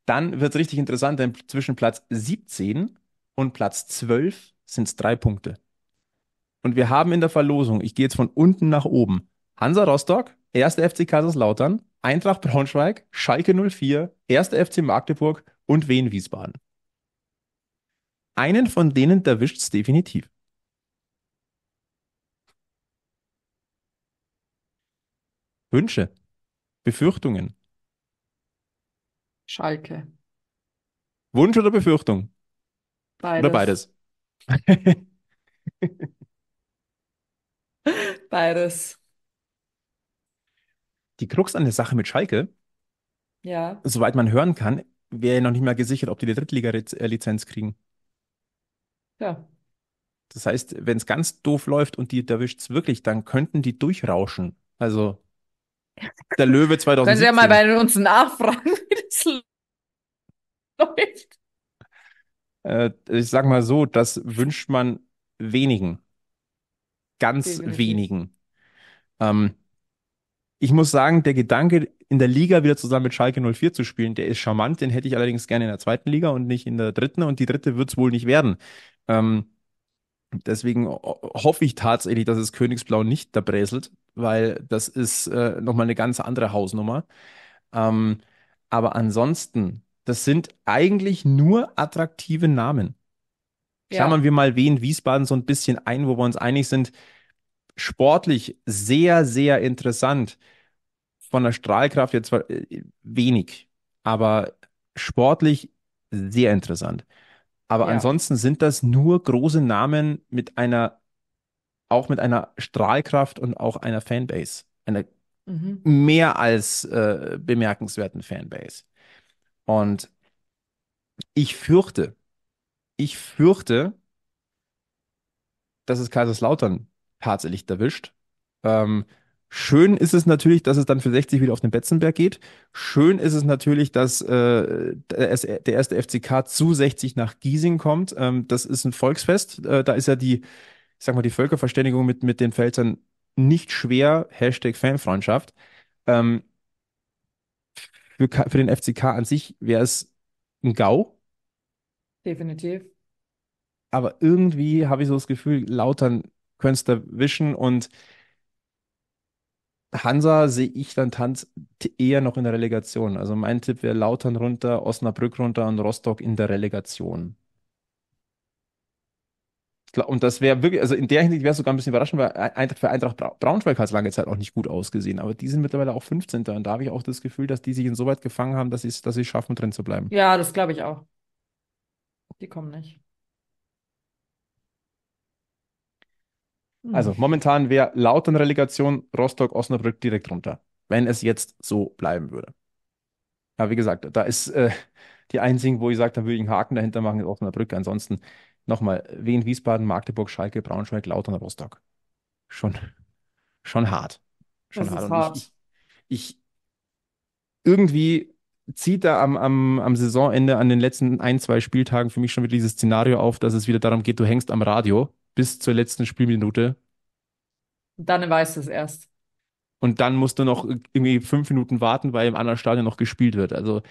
dann wird es richtig interessant, denn zwischen Platz 17 und Platz 12 sind es drei Punkte. Und wir haben in der Verlosung, ich gehe jetzt von unten nach oben, Hansa Rostock, 1. FC Kaiserslautern, Eintracht Braunschweig, Schalke 04, 1. FC Magdeburg und Wien Wiesbaden. Einen von denen erwischt es definitiv. Wünsche, Befürchtungen, Schalke. Wunsch oder Befürchtung? Beides. Oder beides? beides. Die Krux an der Sache mit Schalke, ja. soweit man hören kann, wäre noch nicht mal gesichert, ob die die Drittliga-Lizenz kriegen. Ja. Das heißt, wenn es ganz doof läuft und die erwischt es wirklich, dann könnten die durchrauschen. Also der Löwe 2017. Können Sie ja mal bei uns nachfragen läuft? Äh, ich sag mal so, das wünscht man wenigen. Ganz Definitiv. wenigen. Ähm, ich muss sagen, der Gedanke, in der Liga wieder zusammen mit Schalke 04 zu spielen, der ist charmant. Den hätte ich allerdings gerne in der zweiten Liga und nicht in der dritten. Und die dritte wird es wohl nicht werden. Ähm, deswegen hoffe ich tatsächlich, dass es Königsblau nicht da bräselt, weil das ist äh, nochmal eine ganz andere Hausnummer. Ähm, aber ansonsten das sind eigentlich nur attraktive Namen. Ja. wir mal Wien, Wiesbaden so ein bisschen ein, wo wir uns einig sind. Sportlich sehr, sehr interessant. Von der Strahlkraft jetzt äh, wenig, aber sportlich sehr interessant. Aber ja. ansonsten sind das nur große Namen mit einer, auch mit einer Strahlkraft und auch einer Fanbase. Einer mhm. mehr als äh, bemerkenswerten Fanbase. Und ich fürchte, ich fürchte, dass es Kaiserslautern tatsächlich erwischt. Ähm, schön ist es natürlich, dass es dann für 60 wieder auf den Betzenberg geht. Schön ist es natürlich, dass äh, der erste FCK zu 60 nach Giesing kommt. Ähm, das ist ein Volksfest. Äh, da ist ja die, ich sag mal, die Völkerverständigung mit, mit den Pfälzern nicht schwer. Hashtag Fanfreundschaft. Ähm, für, für den FCK an sich wäre es ein GAU. Definitiv. Aber irgendwie habe ich so das Gefühl, Lautern könntest du wischen und Hansa sehe ich dann Tanz eher noch in der Relegation. Also mein Tipp wäre Lautern runter, Osnabrück runter und Rostock in der Relegation und das wäre wirklich, also in der Hinsicht wäre es sogar ein bisschen überraschend, weil Eintracht für Eintracht Braunschweig hat es lange Zeit auch nicht gut ausgesehen. Aber die sind mittlerweile auch 15. Und da habe ich auch das Gefühl, dass die sich insoweit gefangen haben, dass sie es dass es schaffen, drin zu bleiben. Ja, das glaube ich auch. Die kommen nicht. Hm. Also momentan wäre lauter an Relegation Rostock-Osnabrück direkt runter, wenn es jetzt so bleiben würde. Ja, wie gesagt, da ist äh, die einzigen, wo ich sage, da würde ich einen Haken dahinter machen, ist Osnabrück. Ansonsten Nochmal, Wien, Wiesbaden, Magdeburg, Schalke, Braunschweig, Lautern, Rostock. Schon, schon hart. Schon das hart. Ist hart. Ich, ich, irgendwie zieht da am, am, am Saisonende an den letzten ein, zwei Spieltagen für mich schon wieder dieses Szenario auf, dass es wieder darum geht, du hängst am Radio bis zur letzten Spielminute. Dann weißt du es erst. Und dann musst du noch irgendwie fünf Minuten warten, weil im anderen Stadion noch gespielt wird. Also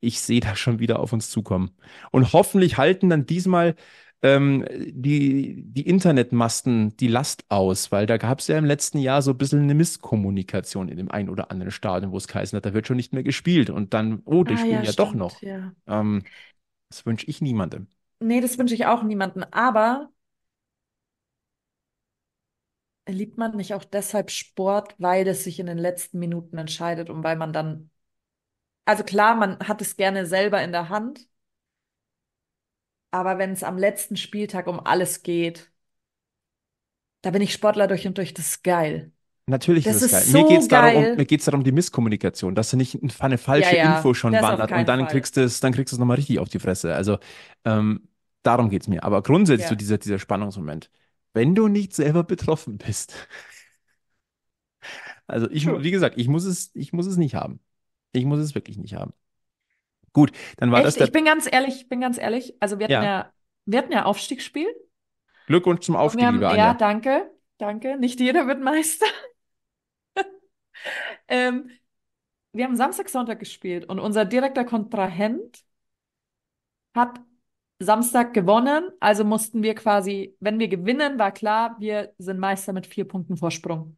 ich sehe da schon wieder auf uns zukommen. Und hoffentlich halten dann diesmal ähm, die, die Internetmasten die Last aus, weil da gab es ja im letzten Jahr so ein bisschen eine Misskommunikation in dem einen oder anderen Stadion, wo es geheißen hat, da wird schon nicht mehr gespielt und dann, oh, die ah, spielen ja, ja stimmt, doch noch. Ja. Ähm, das wünsche ich niemandem. Nee, das wünsche ich auch niemandem, aber liebt man nicht auch deshalb Sport, weil es sich in den letzten Minuten entscheidet und weil man dann, also klar, man hat es gerne selber in der Hand, aber wenn es am letzten Spieltag um alles geht, da bin ich Sportler durch und durch, das ist geil. Natürlich das ist es geil. So mir geht es darum, darum, die Misskommunikation, dass du nicht eine falsche ja, ja. Info schon das wandert und dann Fall. kriegst du es, dann kriegst du es nochmal richtig auf die Fresse. Also ähm, darum geht es mir. Aber grundsätzlich ja. so dieser, dieser Spannungsmoment, wenn du nicht selber betroffen bist. also ich, wie gesagt, ich muss es, ich muss es nicht haben. Ich muss es wirklich nicht haben. Gut, dann war Echt? das der. Ich bin ganz ehrlich, ich bin ganz ehrlich. Also wir hatten ja, ja wir hatten ja Aufstiegsspiel. Glückwunsch zum Aufstieg, haben, liebe Anja. Ja, danke, danke. Nicht jeder wird Meister. ähm, wir haben Samstag, Sonntag gespielt und unser direkter Kontrahent hat Samstag gewonnen, also mussten wir quasi, wenn wir gewinnen, war klar, wir sind Meister mit vier Punkten Vorsprung,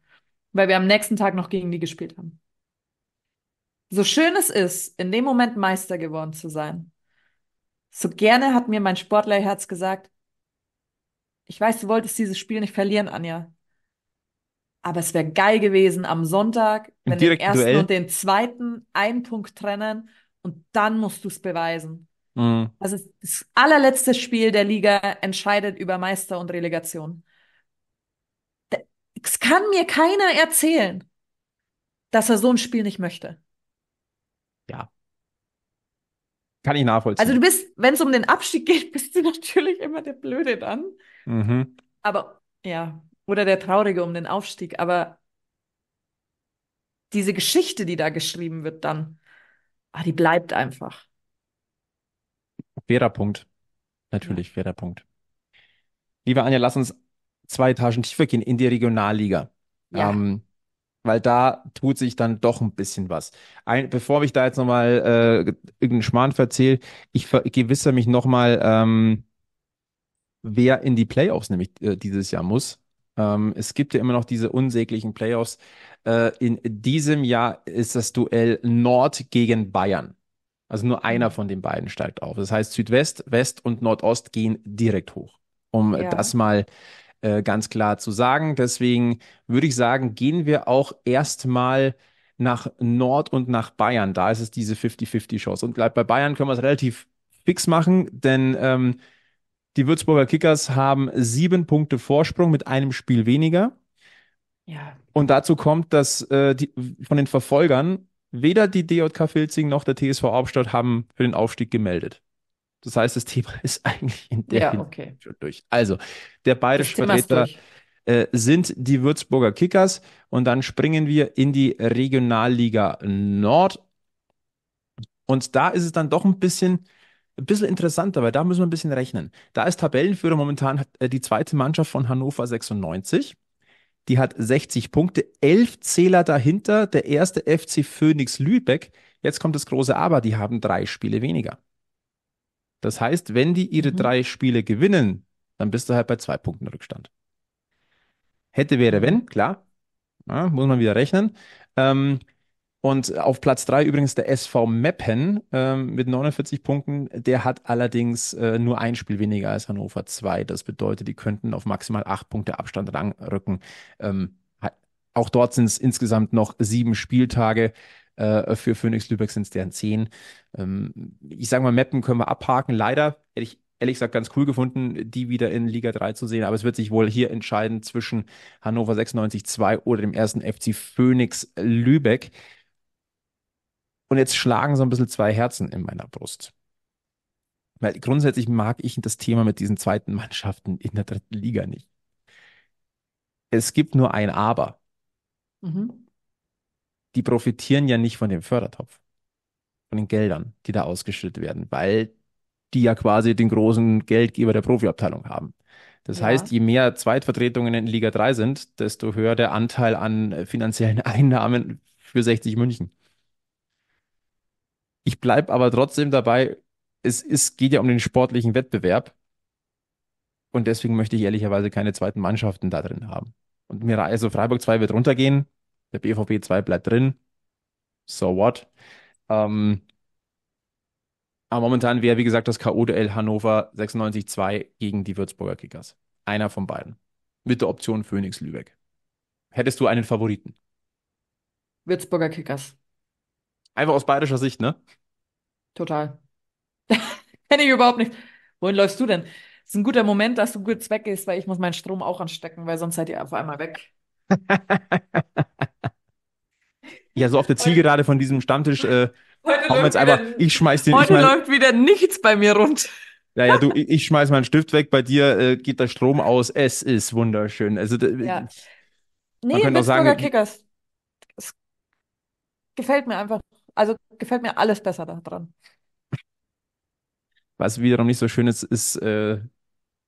weil wir am nächsten Tag noch gegen die gespielt haben. So schön es ist, in dem Moment Meister geworden zu sein, so gerne hat mir mein Sportlerherz gesagt, ich weiß, du wolltest dieses Spiel nicht verlieren, Anja. Aber es wäre geil gewesen am Sonntag, wenn den ersten Duell. und den zweiten einen Punkt trennen und dann musst du es beweisen. Mhm. Also das allerletzte Spiel der Liga entscheidet über Meister und Relegation. Es kann mir keiner erzählen, dass er so ein Spiel nicht möchte ja. Kann ich nachvollziehen. Also du bist, wenn es um den Abstieg geht, bist du natürlich immer der Blöde dann. Mhm. Aber ja, oder der Traurige um den Aufstieg. Aber diese Geschichte, die da geschrieben wird, dann, ah, die bleibt einfach. Fairer Punkt. Natürlich, ja. fairer Punkt. Liebe Anja, lass uns zwei Etagen tiefer gehen in die Regionalliga. Ja. Ähm, weil da tut sich dann doch ein bisschen was. Ein, bevor ich da jetzt nochmal äh, irgendeinen Schmarrn verzähle, ich gewisse mich nochmal, ähm, wer in die Playoffs nämlich äh, dieses Jahr muss. Ähm, es gibt ja immer noch diese unsäglichen Playoffs. Äh, in diesem Jahr ist das Duell Nord gegen Bayern. Also nur einer mhm. von den beiden steigt auf. Das heißt, Südwest, West und Nordost gehen direkt hoch. Um ja. das mal äh, ganz klar zu sagen. Deswegen würde ich sagen, gehen wir auch erstmal nach Nord und nach Bayern. Da ist es diese 50-50-Chance. Und bleibt bei Bayern können wir es relativ fix machen, denn ähm, die Würzburger Kickers haben sieben Punkte Vorsprung mit einem Spiel weniger. Ja. Und dazu kommt, dass äh, die, von den Verfolgern weder die DJK Filzing noch der TSV Hauptstadt haben für den Aufstieg gemeldet. Das heißt, das Thema ist eigentlich in der ja, okay. schon durch. Also, der bayerische Vertreter äh, sind die Würzburger Kickers und dann springen wir in die Regionalliga Nord. Und da ist es dann doch ein bisschen, ein bisschen interessanter, weil da müssen wir ein bisschen rechnen. Da ist Tabellenführer momentan äh, die zweite Mannschaft von Hannover 96. Die hat 60 Punkte, elf Zähler dahinter, der erste FC Phoenix Lübeck. Jetzt kommt das große Aber, die haben drei Spiele weniger. Das heißt, wenn die ihre mhm. drei Spiele gewinnen, dann bist du halt bei zwei Punkten Rückstand. Hätte, wäre, wenn, mhm. klar. Ja, muss man wieder rechnen. Ähm, und auf Platz drei übrigens der SV Meppen ähm, mit 49 Punkten. Der hat allerdings äh, nur ein Spiel weniger als Hannover 2. Das bedeutet, die könnten auf maximal acht Punkte Abstand ranrücken. Ähm, auch dort sind es insgesamt noch sieben Spieltage. Äh, für Phoenix Lübeck sind es deren zehn. Ähm, ich sage mal, Mappen können wir abhaken. Leider hätte ich ehrlich gesagt ganz cool gefunden, die wieder in Liga 3 zu sehen. Aber es wird sich wohl hier entscheiden zwischen Hannover 96-2 oder dem ersten FC Phoenix Lübeck. Und jetzt schlagen so ein bisschen zwei Herzen in meiner Brust. Weil grundsätzlich mag ich das Thema mit diesen zweiten Mannschaften in der dritten Liga nicht. Es gibt nur ein Aber. Mhm die profitieren ja nicht von dem Fördertopf, von den Geldern, die da ausgeschüttet werden, weil die ja quasi den großen Geldgeber der Profiabteilung haben. Das ja. heißt, je mehr Zweitvertretungen in Liga 3 sind, desto höher der Anteil an äh, finanziellen Einnahmen für 60 München. Ich bleibe aber trotzdem dabei, es ist, geht ja um den sportlichen Wettbewerb. Und deswegen möchte ich ehrlicherweise keine zweiten Mannschaften da drin haben. Und mir, also Freiburg 2 wird runtergehen, der BVB 2 bleibt drin. So what? Ähm, aber momentan wäre, wie gesagt, das K.O.-Duell Hannover 96-2 gegen die Würzburger Kickers. Einer von beiden. Mit der Option Phoenix Lübeck. Hättest du einen Favoriten? Würzburger Kickers. Einfach aus bayerischer Sicht, ne? Total. Kenne ich überhaupt nicht. Wohin läufst du denn? Ist ein guter Moment, dass du gut weggehst, weil ich muss meinen Strom auch anstecken, weil sonst seid ihr auf einmal weg. ja so auf der Zielgerade von diesem Stammtisch. Äh, heute läuft jetzt einfach, wieder, ich schmeiß den, heute ich mein, läuft wieder nichts bei mir rund. Ja, ja, du, ich schmeiß meinen Stift weg, bei dir äh, geht der Strom aus. Es ist wunderschön. Also, ja. Nee, man könnte auch sagen, Kickers. Es gefällt mir einfach. Also gefällt mir alles besser daran. Was wiederum nicht so schön ist, ist äh,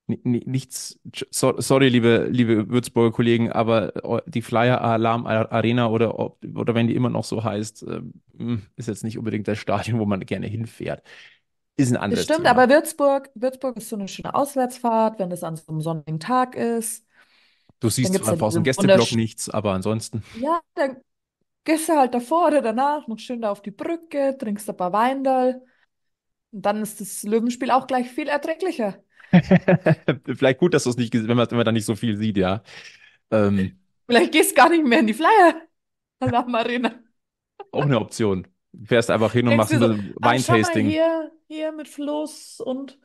nichts, sorry, liebe, liebe Würzburger Kollegen, aber oh, die Flyer Alarm Arena oder, oder wenn die immer noch so heißt, ähm, hm, ist jetzt nicht unbedingt das Stadion, wo man gerne hinfährt. Ist ein anderes. Stimmt, Thema. aber Würzburg, Würzburg ist so eine schöne Auswärtsfahrt, wenn es an so einem sonnigen Tag ist. Du siehst zwar aus dem Gästeblock nichts, aber ansonsten. Ja, dann gehst du halt davor oder danach noch schön da auf die Brücke, trinkst ein paar Weinderl. Und dann ist das Löwenspiel auch gleich viel erträglicher. Vielleicht gut, dass du es nicht, wenn man, wenn man da nicht so viel sieht, ja. Ähm, Vielleicht gehst du gar nicht mehr in die Flyer. Alarm Arena. Auch eine Option. fährst einfach hin und Denkst machst so, ein Weintasting. Hier, hier mit Fluss und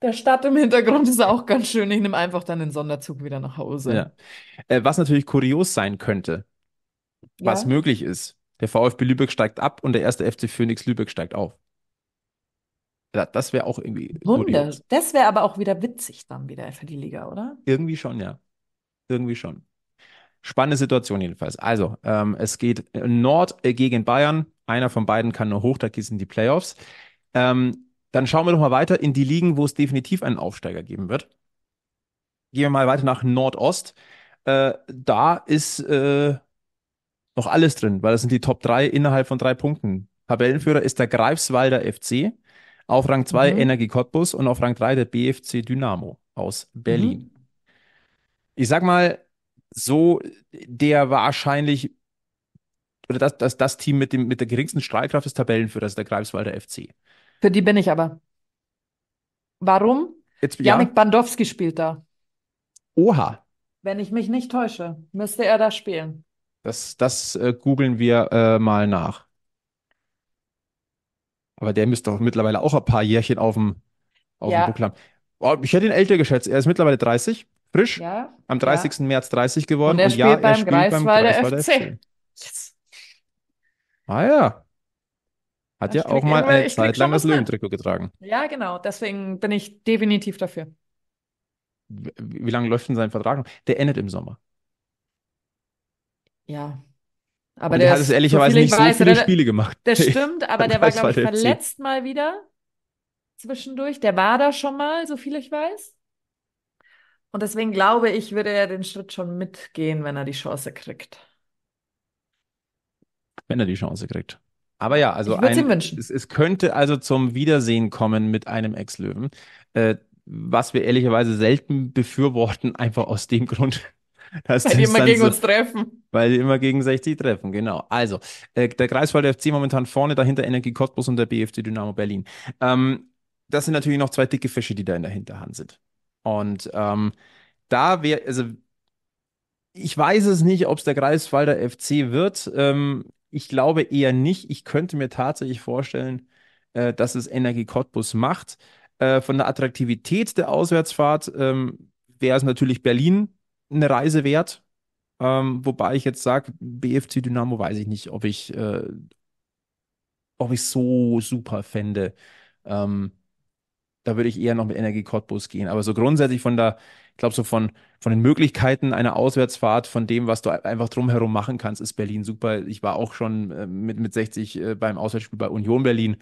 der Stadt im Hintergrund ist auch ganz schön. Ich nehme einfach dann den Sonderzug wieder nach Hause. Ja. Äh, was natürlich kurios sein könnte, ja. was möglich ist. Der VfB Lübeck steigt ab und der erste FC Phoenix Lübeck steigt auf. Das wäre auch irgendwie. Wunder. Das wäre aber auch wieder witzig dann wieder für die Liga, oder? Irgendwie schon, ja. Irgendwie schon. Spannende Situation jedenfalls. Also, ähm, es geht Nord äh, gegen Bayern. Einer von beiden kann nur hoch, da in die Playoffs. Ähm, dann schauen wir doch mal weiter in die Ligen, wo es definitiv einen Aufsteiger geben wird. Gehen wir mal weiter nach Nordost. Äh, da ist äh, noch alles drin, weil das sind die Top 3 innerhalb von drei Punkten. Tabellenführer ist der Greifswalder FC. Auf Rang 2 mhm. Energie Cottbus und auf Rang 3 der BFC Dynamo aus mhm. Berlin. Mhm. Ich sag mal, so der wahrscheinlich oder das, das, das Team mit, dem, mit der geringsten Strahlkraft des Tabellenführers, der Greifswalder FC. Für die bin ich aber. Warum? Jetzt, Janik ja. Bandowski spielt da. Oha. Wenn ich mich nicht täusche, müsste er da spielen. Das, das äh, googeln wir äh, mal nach. Aber der müsste doch mittlerweile auch ein paar Jährchen auf dem, auf ja. dem Buckel haben. Oh, ich hätte ihn älter geschätzt. Er ist mittlerweile 30, frisch. Ja, am 30. Ja. März 30 geworden. Und er und spielt ja, beim er spielt Greifswalder beim Greifswalder FC. FC. Yes. Ah ja. Hat ja auch mal eine Zeit lang das Löwentrikot getragen. Ja, genau. Deswegen bin ich definitiv dafür. Wie, wie lange läuft denn sein Vertrag? Der endet im Sommer. Ja. Aber der, der hat es ehrlicherweise so nicht so weiß, viele der, Spiele gemacht. Das stimmt, aber der war, glaube ich, verletzt FC. mal wieder zwischendurch. Der war da schon mal, so viel ich weiß. Und deswegen glaube ich, würde er den Schritt schon mitgehen, wenn er die Chance kriegt. Wenn er die Chance kriegt. Aber ja, also ein, es, es, könnte also zum Wiedersehen kommen mit einem Ex-Löwen, äh, was wir ehrlicherweise selten befürworten, einfach aus dem Grund, dass weil die immer gegen so, uns treffen. Weil die immer gegen 60 treffen, genau. Also, äh, der Greifswalder FC momentan vorne, dahinter Energie Cottbus und der BFC Dynamo Berlin. Ähm, das sind natürlich noch zwei dicke Fische, die da in der Hinterhand sind. Und ähm, da wäre, also ich weiß es nicht, ob es der Greifswalder FC wird. Ähm, ich glaube eher nicht. Ich könnte mir tatsächlich vorstellen, äh, dass es Energie Cottbus macht. Äh, von der Attraktivität der Auswärtsfahrt ähm, wäre es natürlich Berlin eine Reise wert. Ähm, wobei ich jetzt sage, BFC Dynamo weiß ich nicht, ob ich, äh, ob ich so super fände. Ähm, da würde ich eher noch mit Energie Cottbus gehen. Aber so grundsätzlich von der, ich glaube, so von, von den Möglichkeiten einer Auswärtsfahrt, von dem, was du einfach drumherum machen kannst, ist Berlin super. Ich war auch schon äh, mit, mit 60 äh, beim Auswärtsspiel bei Union Berlin.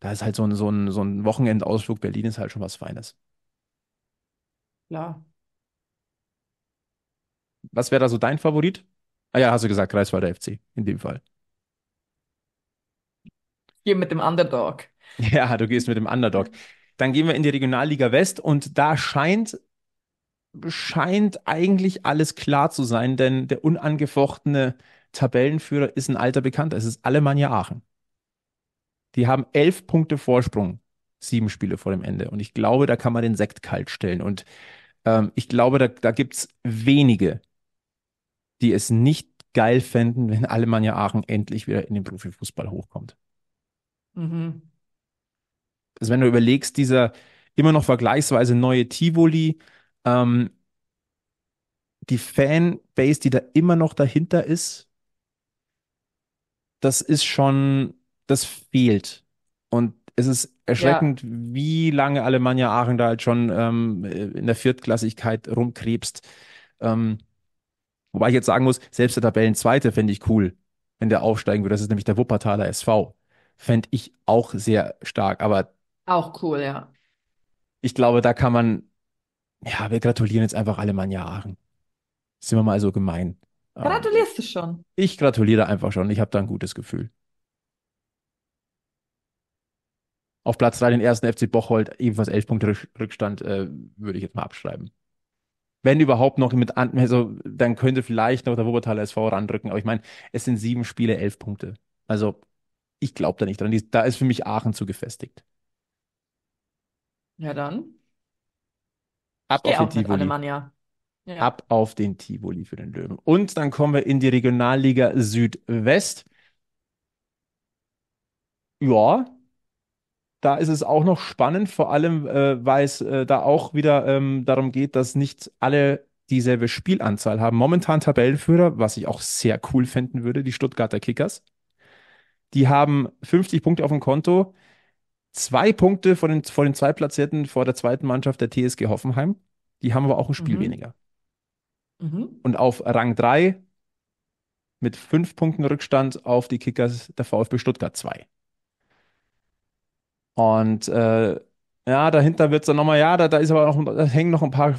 Da ist halt so ein, so ein, so ein Wochenendausflug Berlin ist halt schon was Feines. Klar was wäre da so dein Favorit? Ah ja, hast du gesagt, Kreiswalder FC in dem Fall. Hier mit dem Underdog. Ja, du gehst mit dem Underdog. Dann gehen wir in die Regionalliga West und da scheint scheint eigentlich alles klar zu sein, denn der unangefochtene Tabellenführer ist ein alter Bekannter. Es ist Alemannia Aachen. Die haben elf Punkte Vorsprung, sieben Spiele vor dem Ende. Und ich glaube, da kann man den Sekt kalt stellen. Und ähm, ich glaube, da, da gibt wenige, die es nicht geil fänden, wenn Alemannia Aachen endlich wieder in den Profifußball hochkommt. Mhm. Also wenn du überlegst, dieser immer noch vergleichsweise neue Tivoli, ähm, die Fanbase, die da immer noch dahinter ist, das ist schon, das fehlt. Und es ist erschreckend, ja. wie lange Alemannia Aachen da halt schon ähm, in der Viertklassigkeit rumkrebst. Ähm, Wobei ich jetzt sagen muss, selbst der Tabellenzweite fände ich cool, wenn der aufsteigen würde. Das ist nämlich der Wuppertaler SV. Fände ich auch sehr stark, aber. Auch cool, ja. Ich glaube, da kann man, ja, wir gratulieren jetzt einfach alle Aachen. Sind wir mal so gemein. Gratulierst du schon? Ich gratuliere einfach schon. Ich habe da ein gutes Gefühl. Auf Platz 3 den ersten FC Bocholt, ebenfalls 11 Punkte Rückstand, äh, würde ich jetzt mal abschreiben wenn überhaupt noch mit, also dann könnte vielleicht noch der Wuppertaler SV randrücken. Aber ich meine, es sind sieben Spiele, elf Punkte. Also ich glaube da nicht dran. da ist für mich Aachen zu gefestigt. Ja, dann. Ab auf, den Tivoli. Ja. Ab auf den Tivoli für den Löwen. Und dann kommen wir in die Regionalliga Südwest. Ja, da ist es auch noch spannend, vor allem, äh, weil es äh, da auch wieder ähm, darum geht, dass nicht alle dieselbe Spielanzahl haben. Momentan Tabellenführer, was ich auch sehr cool finden würde, die Stuttgarter Kickers. Die haben 50 Punkte auf dem Konto, zwei Punkte vor den, vor den zwei Platzierten vor der zweiten Mannschaft der TSG Hoffenheim. Die haben aber auch ein Spiel mhm. weniger. Mhm. Und auf Rang 3 mit fünf Punkten Rückstand auf die Kickers der VfB Stuttgart 2. Und äh, ja, dahinter wird es dann nochmal, ja, da, da ist aber noch, da hängen noch ein paar,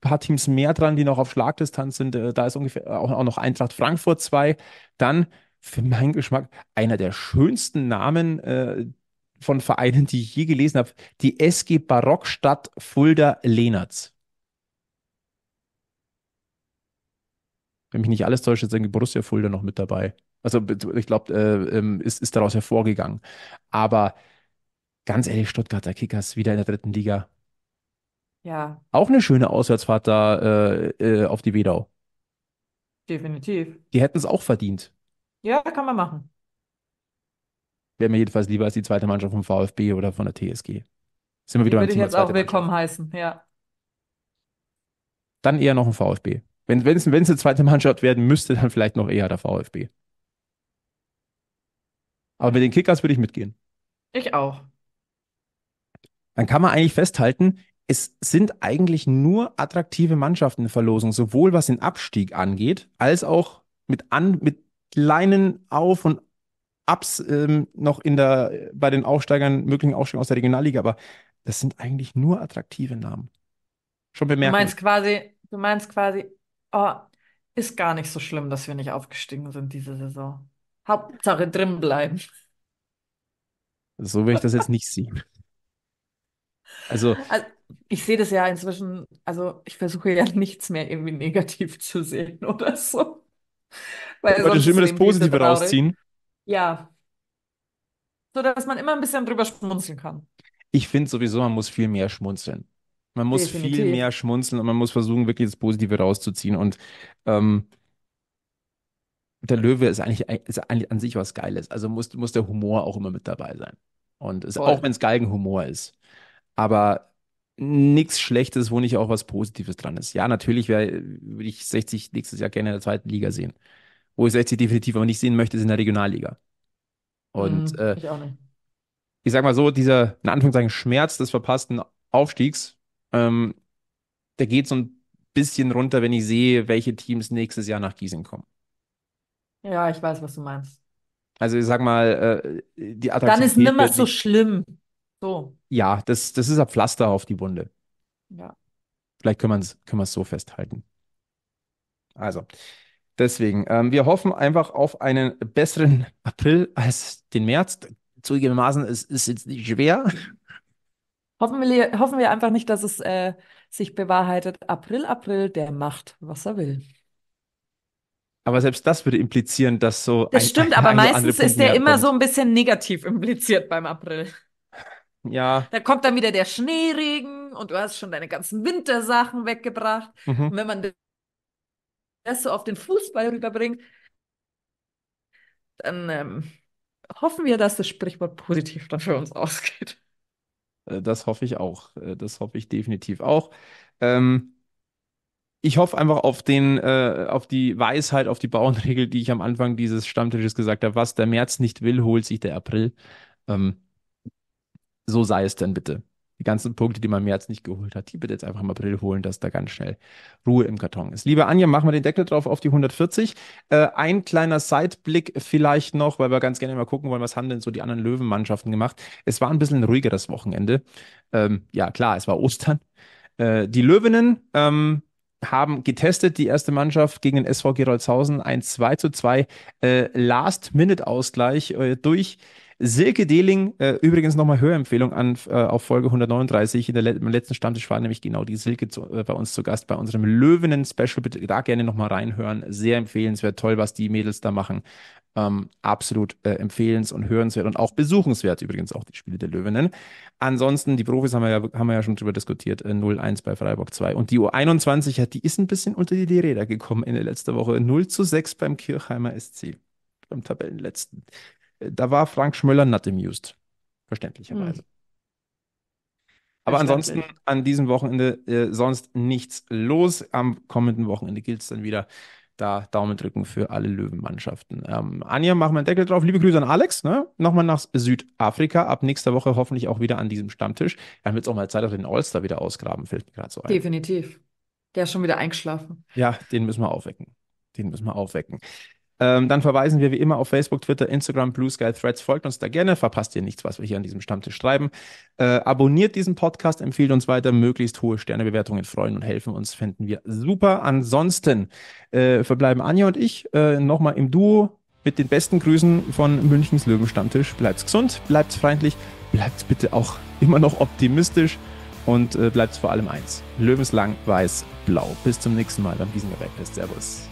paar Teams mehr dran, die noch auf Schlagdistanz sind. Äh, da ist ungefähr auch, auch noch Eintracht Frankfurt 2. Dann, für meinen Geschmack, einer der schönsten Namen äh, von Vereinen, die ich je gelesen habe, die SG Barockstadt Fulda Lehnertz. Wenn mich nicht alles täuscht, ist irgendwie Borussia Fulda noch mit dabei. Also ich glaube, äh, ähm, ist, ist daraus hervorgegangen. Aber ganz ehrlich, Stuttgarter Kickers wieder in der dritten Liga. Ja. Auch eine schöne Auswärtsfahrt da äh, äh, auf die Wedau. Definitiv. Die hätten es auch verdient. Ja, kann man machen. Wäre mir jedenfalls lieber als die zweite Mannschaft vom VfB oder von der TSG. Sind wir wieder die beim würde ich jetzt auch willkommen heißen, ja. Dann eher noch ein VfB. Wenn wenn es wenn es eine zweite Mannschaft werden müsste, dann vielleicht noch eher der VfB. Aber mit den Kickers würde ich mitgehen. Ich auch dann kann man eigentlich festhalten, es sind eigentlich nur attraktive Mannschaften in Verlosung, sowohl was den Abstieg angeht, als auch mit, an, mit kleinen Auf- und Ups ähm, noch in der, bei den Aufsteigern, möglichen Aufsteigern aus der Regionalliga, aber das sind eigentlich nur attraktive Namen. Schon bemerkt. Du meinst quasi, du meinst quasi, oh, ist gar nicht so schlimm, dass wir nicht aufgestiegen sind diese Saison. Hauptsache drin bleiben. So will ich das jetzt nicht sehen. Also, also ich sehe das ja inzwischen, also ich versuche ja nichts mehr irgendwie negativ zu sehen oder so. Weil du immer das Positive rausziehen. Ja. So dass man immer ein bisschen drüber schmunzeln kann. Ich finde sowieso, man muss viel mehr schmunzeln. Man muss Definitiv. viel mehr schmunzeln und man muss versuchen, wirklich das Positive rauszuziehen. Und ähm, der Löwe ist eigentlich, ist eigentlich an sich was Geiles. Also muss, muss der Humor auch immer mit dabei sein. Und es, auch wenn es Galgenhumor ist aber nichts Schlechtes, wo nicht auch was Positives dran ist. Ja, natürlich wär, würde ich 60 nächstes Jahr gerne in der zweiten Liga sehen. Wo ich 60 definitiv aber nicht sehen möchte, ist in der Regionalliga. Und mhm, äh, ich, auch nicht. ich sag mal so, dieser, in Anführungszeichen, Schmerz des verpassten Aufstiegs, ähm, der geht so ein bisschen runter, wenn ich sehe, welche Teams nächstes Jahr nach Gießen kommen. Ja, ich weiß, was du meinst. Also ich sag mal, äh, die Attraktivität. Dann ist nimmer so schlimm. So. Ja, das, das ist ein Pflaster auf die Wunde. Ja. Vielleicht können wir es können wir's so festhalten. Also, deswegen, ähm, wir hoffen einfach auf einen besseren April als den März. Zugegebenermaßen, es ist jetzt nicht schwer. Hoffen wir, hoffen wir einfach nicht, dass es äh, sich bewahrheitet. April, April, der macht, was er will. Aber selbst das würde implizieren, dass so. Das ein, stimmt, ein, ein aber meistens ist der immer so ein bisschen negativ impliziert beim April. Ja. Da kommt dann wieder der Schneeregen und du hast schon deine ganzen Wintersachen weggebracht. Mhm. Und wenn man das so auf den Fußball rüberbringt, dann ähm, hoffen wir, dass das Sprichwort positiv dann für uns ausgeht. Äh, das hoffe ich auch. Äh, das hoffe ich definitiv auch. Ähm, ich hoffe einfach auf den, äh, auf die Weisheit, auf die Bauernregel, die ich am Anfang dieses Stammtisches gesagt habe. Was der März nicht will, holt sich der April. Ähm, so sei es denn bitte. Die ganzen Punkte, die man mir jetzt nicht geholt hat, die bitte jetzt einfach im April holen, dass da ganz schnell Ruhe im Karton ist. Liebe Anja, machen wir den Deckel drauf auf die 140. Äh, ein kleiner Sideblick vielleicht noch, weil wir ganz gerne mal gucken wollen, was haben denn so die anderen Löwenmannschaften gemacht. Es war ein bisschen ein ruhigeres Wochenende. Ähm, ja, klar, es war Ostern. Äh, die Löwinnen ähm, haben getestet, die erste Mannschaft gegen den SV Gerolzhausen, ein 2 zu 2 äh, Last-Minute-Ausgleich äh, durch Silke Dehling, äh, übrigens nochmal Hörempfehlung an, äh, auf Folge 139. In der le letzten Stammtisch war nämlich genau die Silke zu, äh, bei uns zu Gast, bei unserem Löwenen-Special. Bitte da gerne nochmal reinhören. Sehr empfehlenswert, toll, was die Mädels da machen. Ähm, absolut äh, empfehlens- und hörenswert und auch besuchenswert übrigens auch die Spiele der Löwenen. Ansonsten, die Profis haben wir ja, haben wir ja schon drüber diskutiert, äh, 0-1 bei Freiburg 2. Und die U21, hat, die ist ein bisschen unter die Räder gekommen in der letzten Woche. 0 6 beim Kirchheimer SC, beim Tabellenletzten da war Frank Schmöller not amused. Verständlicherweise. Hm. Aber ansonsten an diesem Wochenende äh, sonst nichts los. Am kommenden Wochenende gilt es dann wieder. Da Daumen drücken für alle Löwenmannschaften. Ähm, Anja, mach mal einen Deckel drauf. Liebe Grüße an Alex. Ne? Nochmal nach Südafrika. Ab nächster Woche hoffentlich auch wieder an diesem Stammtisch. Dann wird es auch mal Zeit, dass wir den All-Star wieder ausgraben, fällt mir gerade so ein. Definitiv. Der ist schon wieder eingeschlafen. Ja, den müssen wir aufwecken. Den müssen wir aufwecken. Ähm, dann verweisen wir wie immer auf Facebook, Twitter, Instagram, Blue Sky Threads. Folgt uns da gerne, verpasst ihr nichts, was wir hier an diesem Stammtisch schreiben. Äh, abonniert diesen Podcast, empfiehlt uns weiter, möglichst hohe Sternebewertungen freuen und helfen uns, fänden wir super. Ansonsten äh, verbleiben Anja und ich äh, nochmal im Duo mit den besten Grüßen von Münchens Löwenstammtisch. Bleibt's gesund, bleibt's freundlich, bleibt's bitte auch immer noch optimistisch und äh, bleibt's vor allem eins. Löwenslang, weiß, blau. Bis zum nächsten Mal beim Wiesengerät. Servus.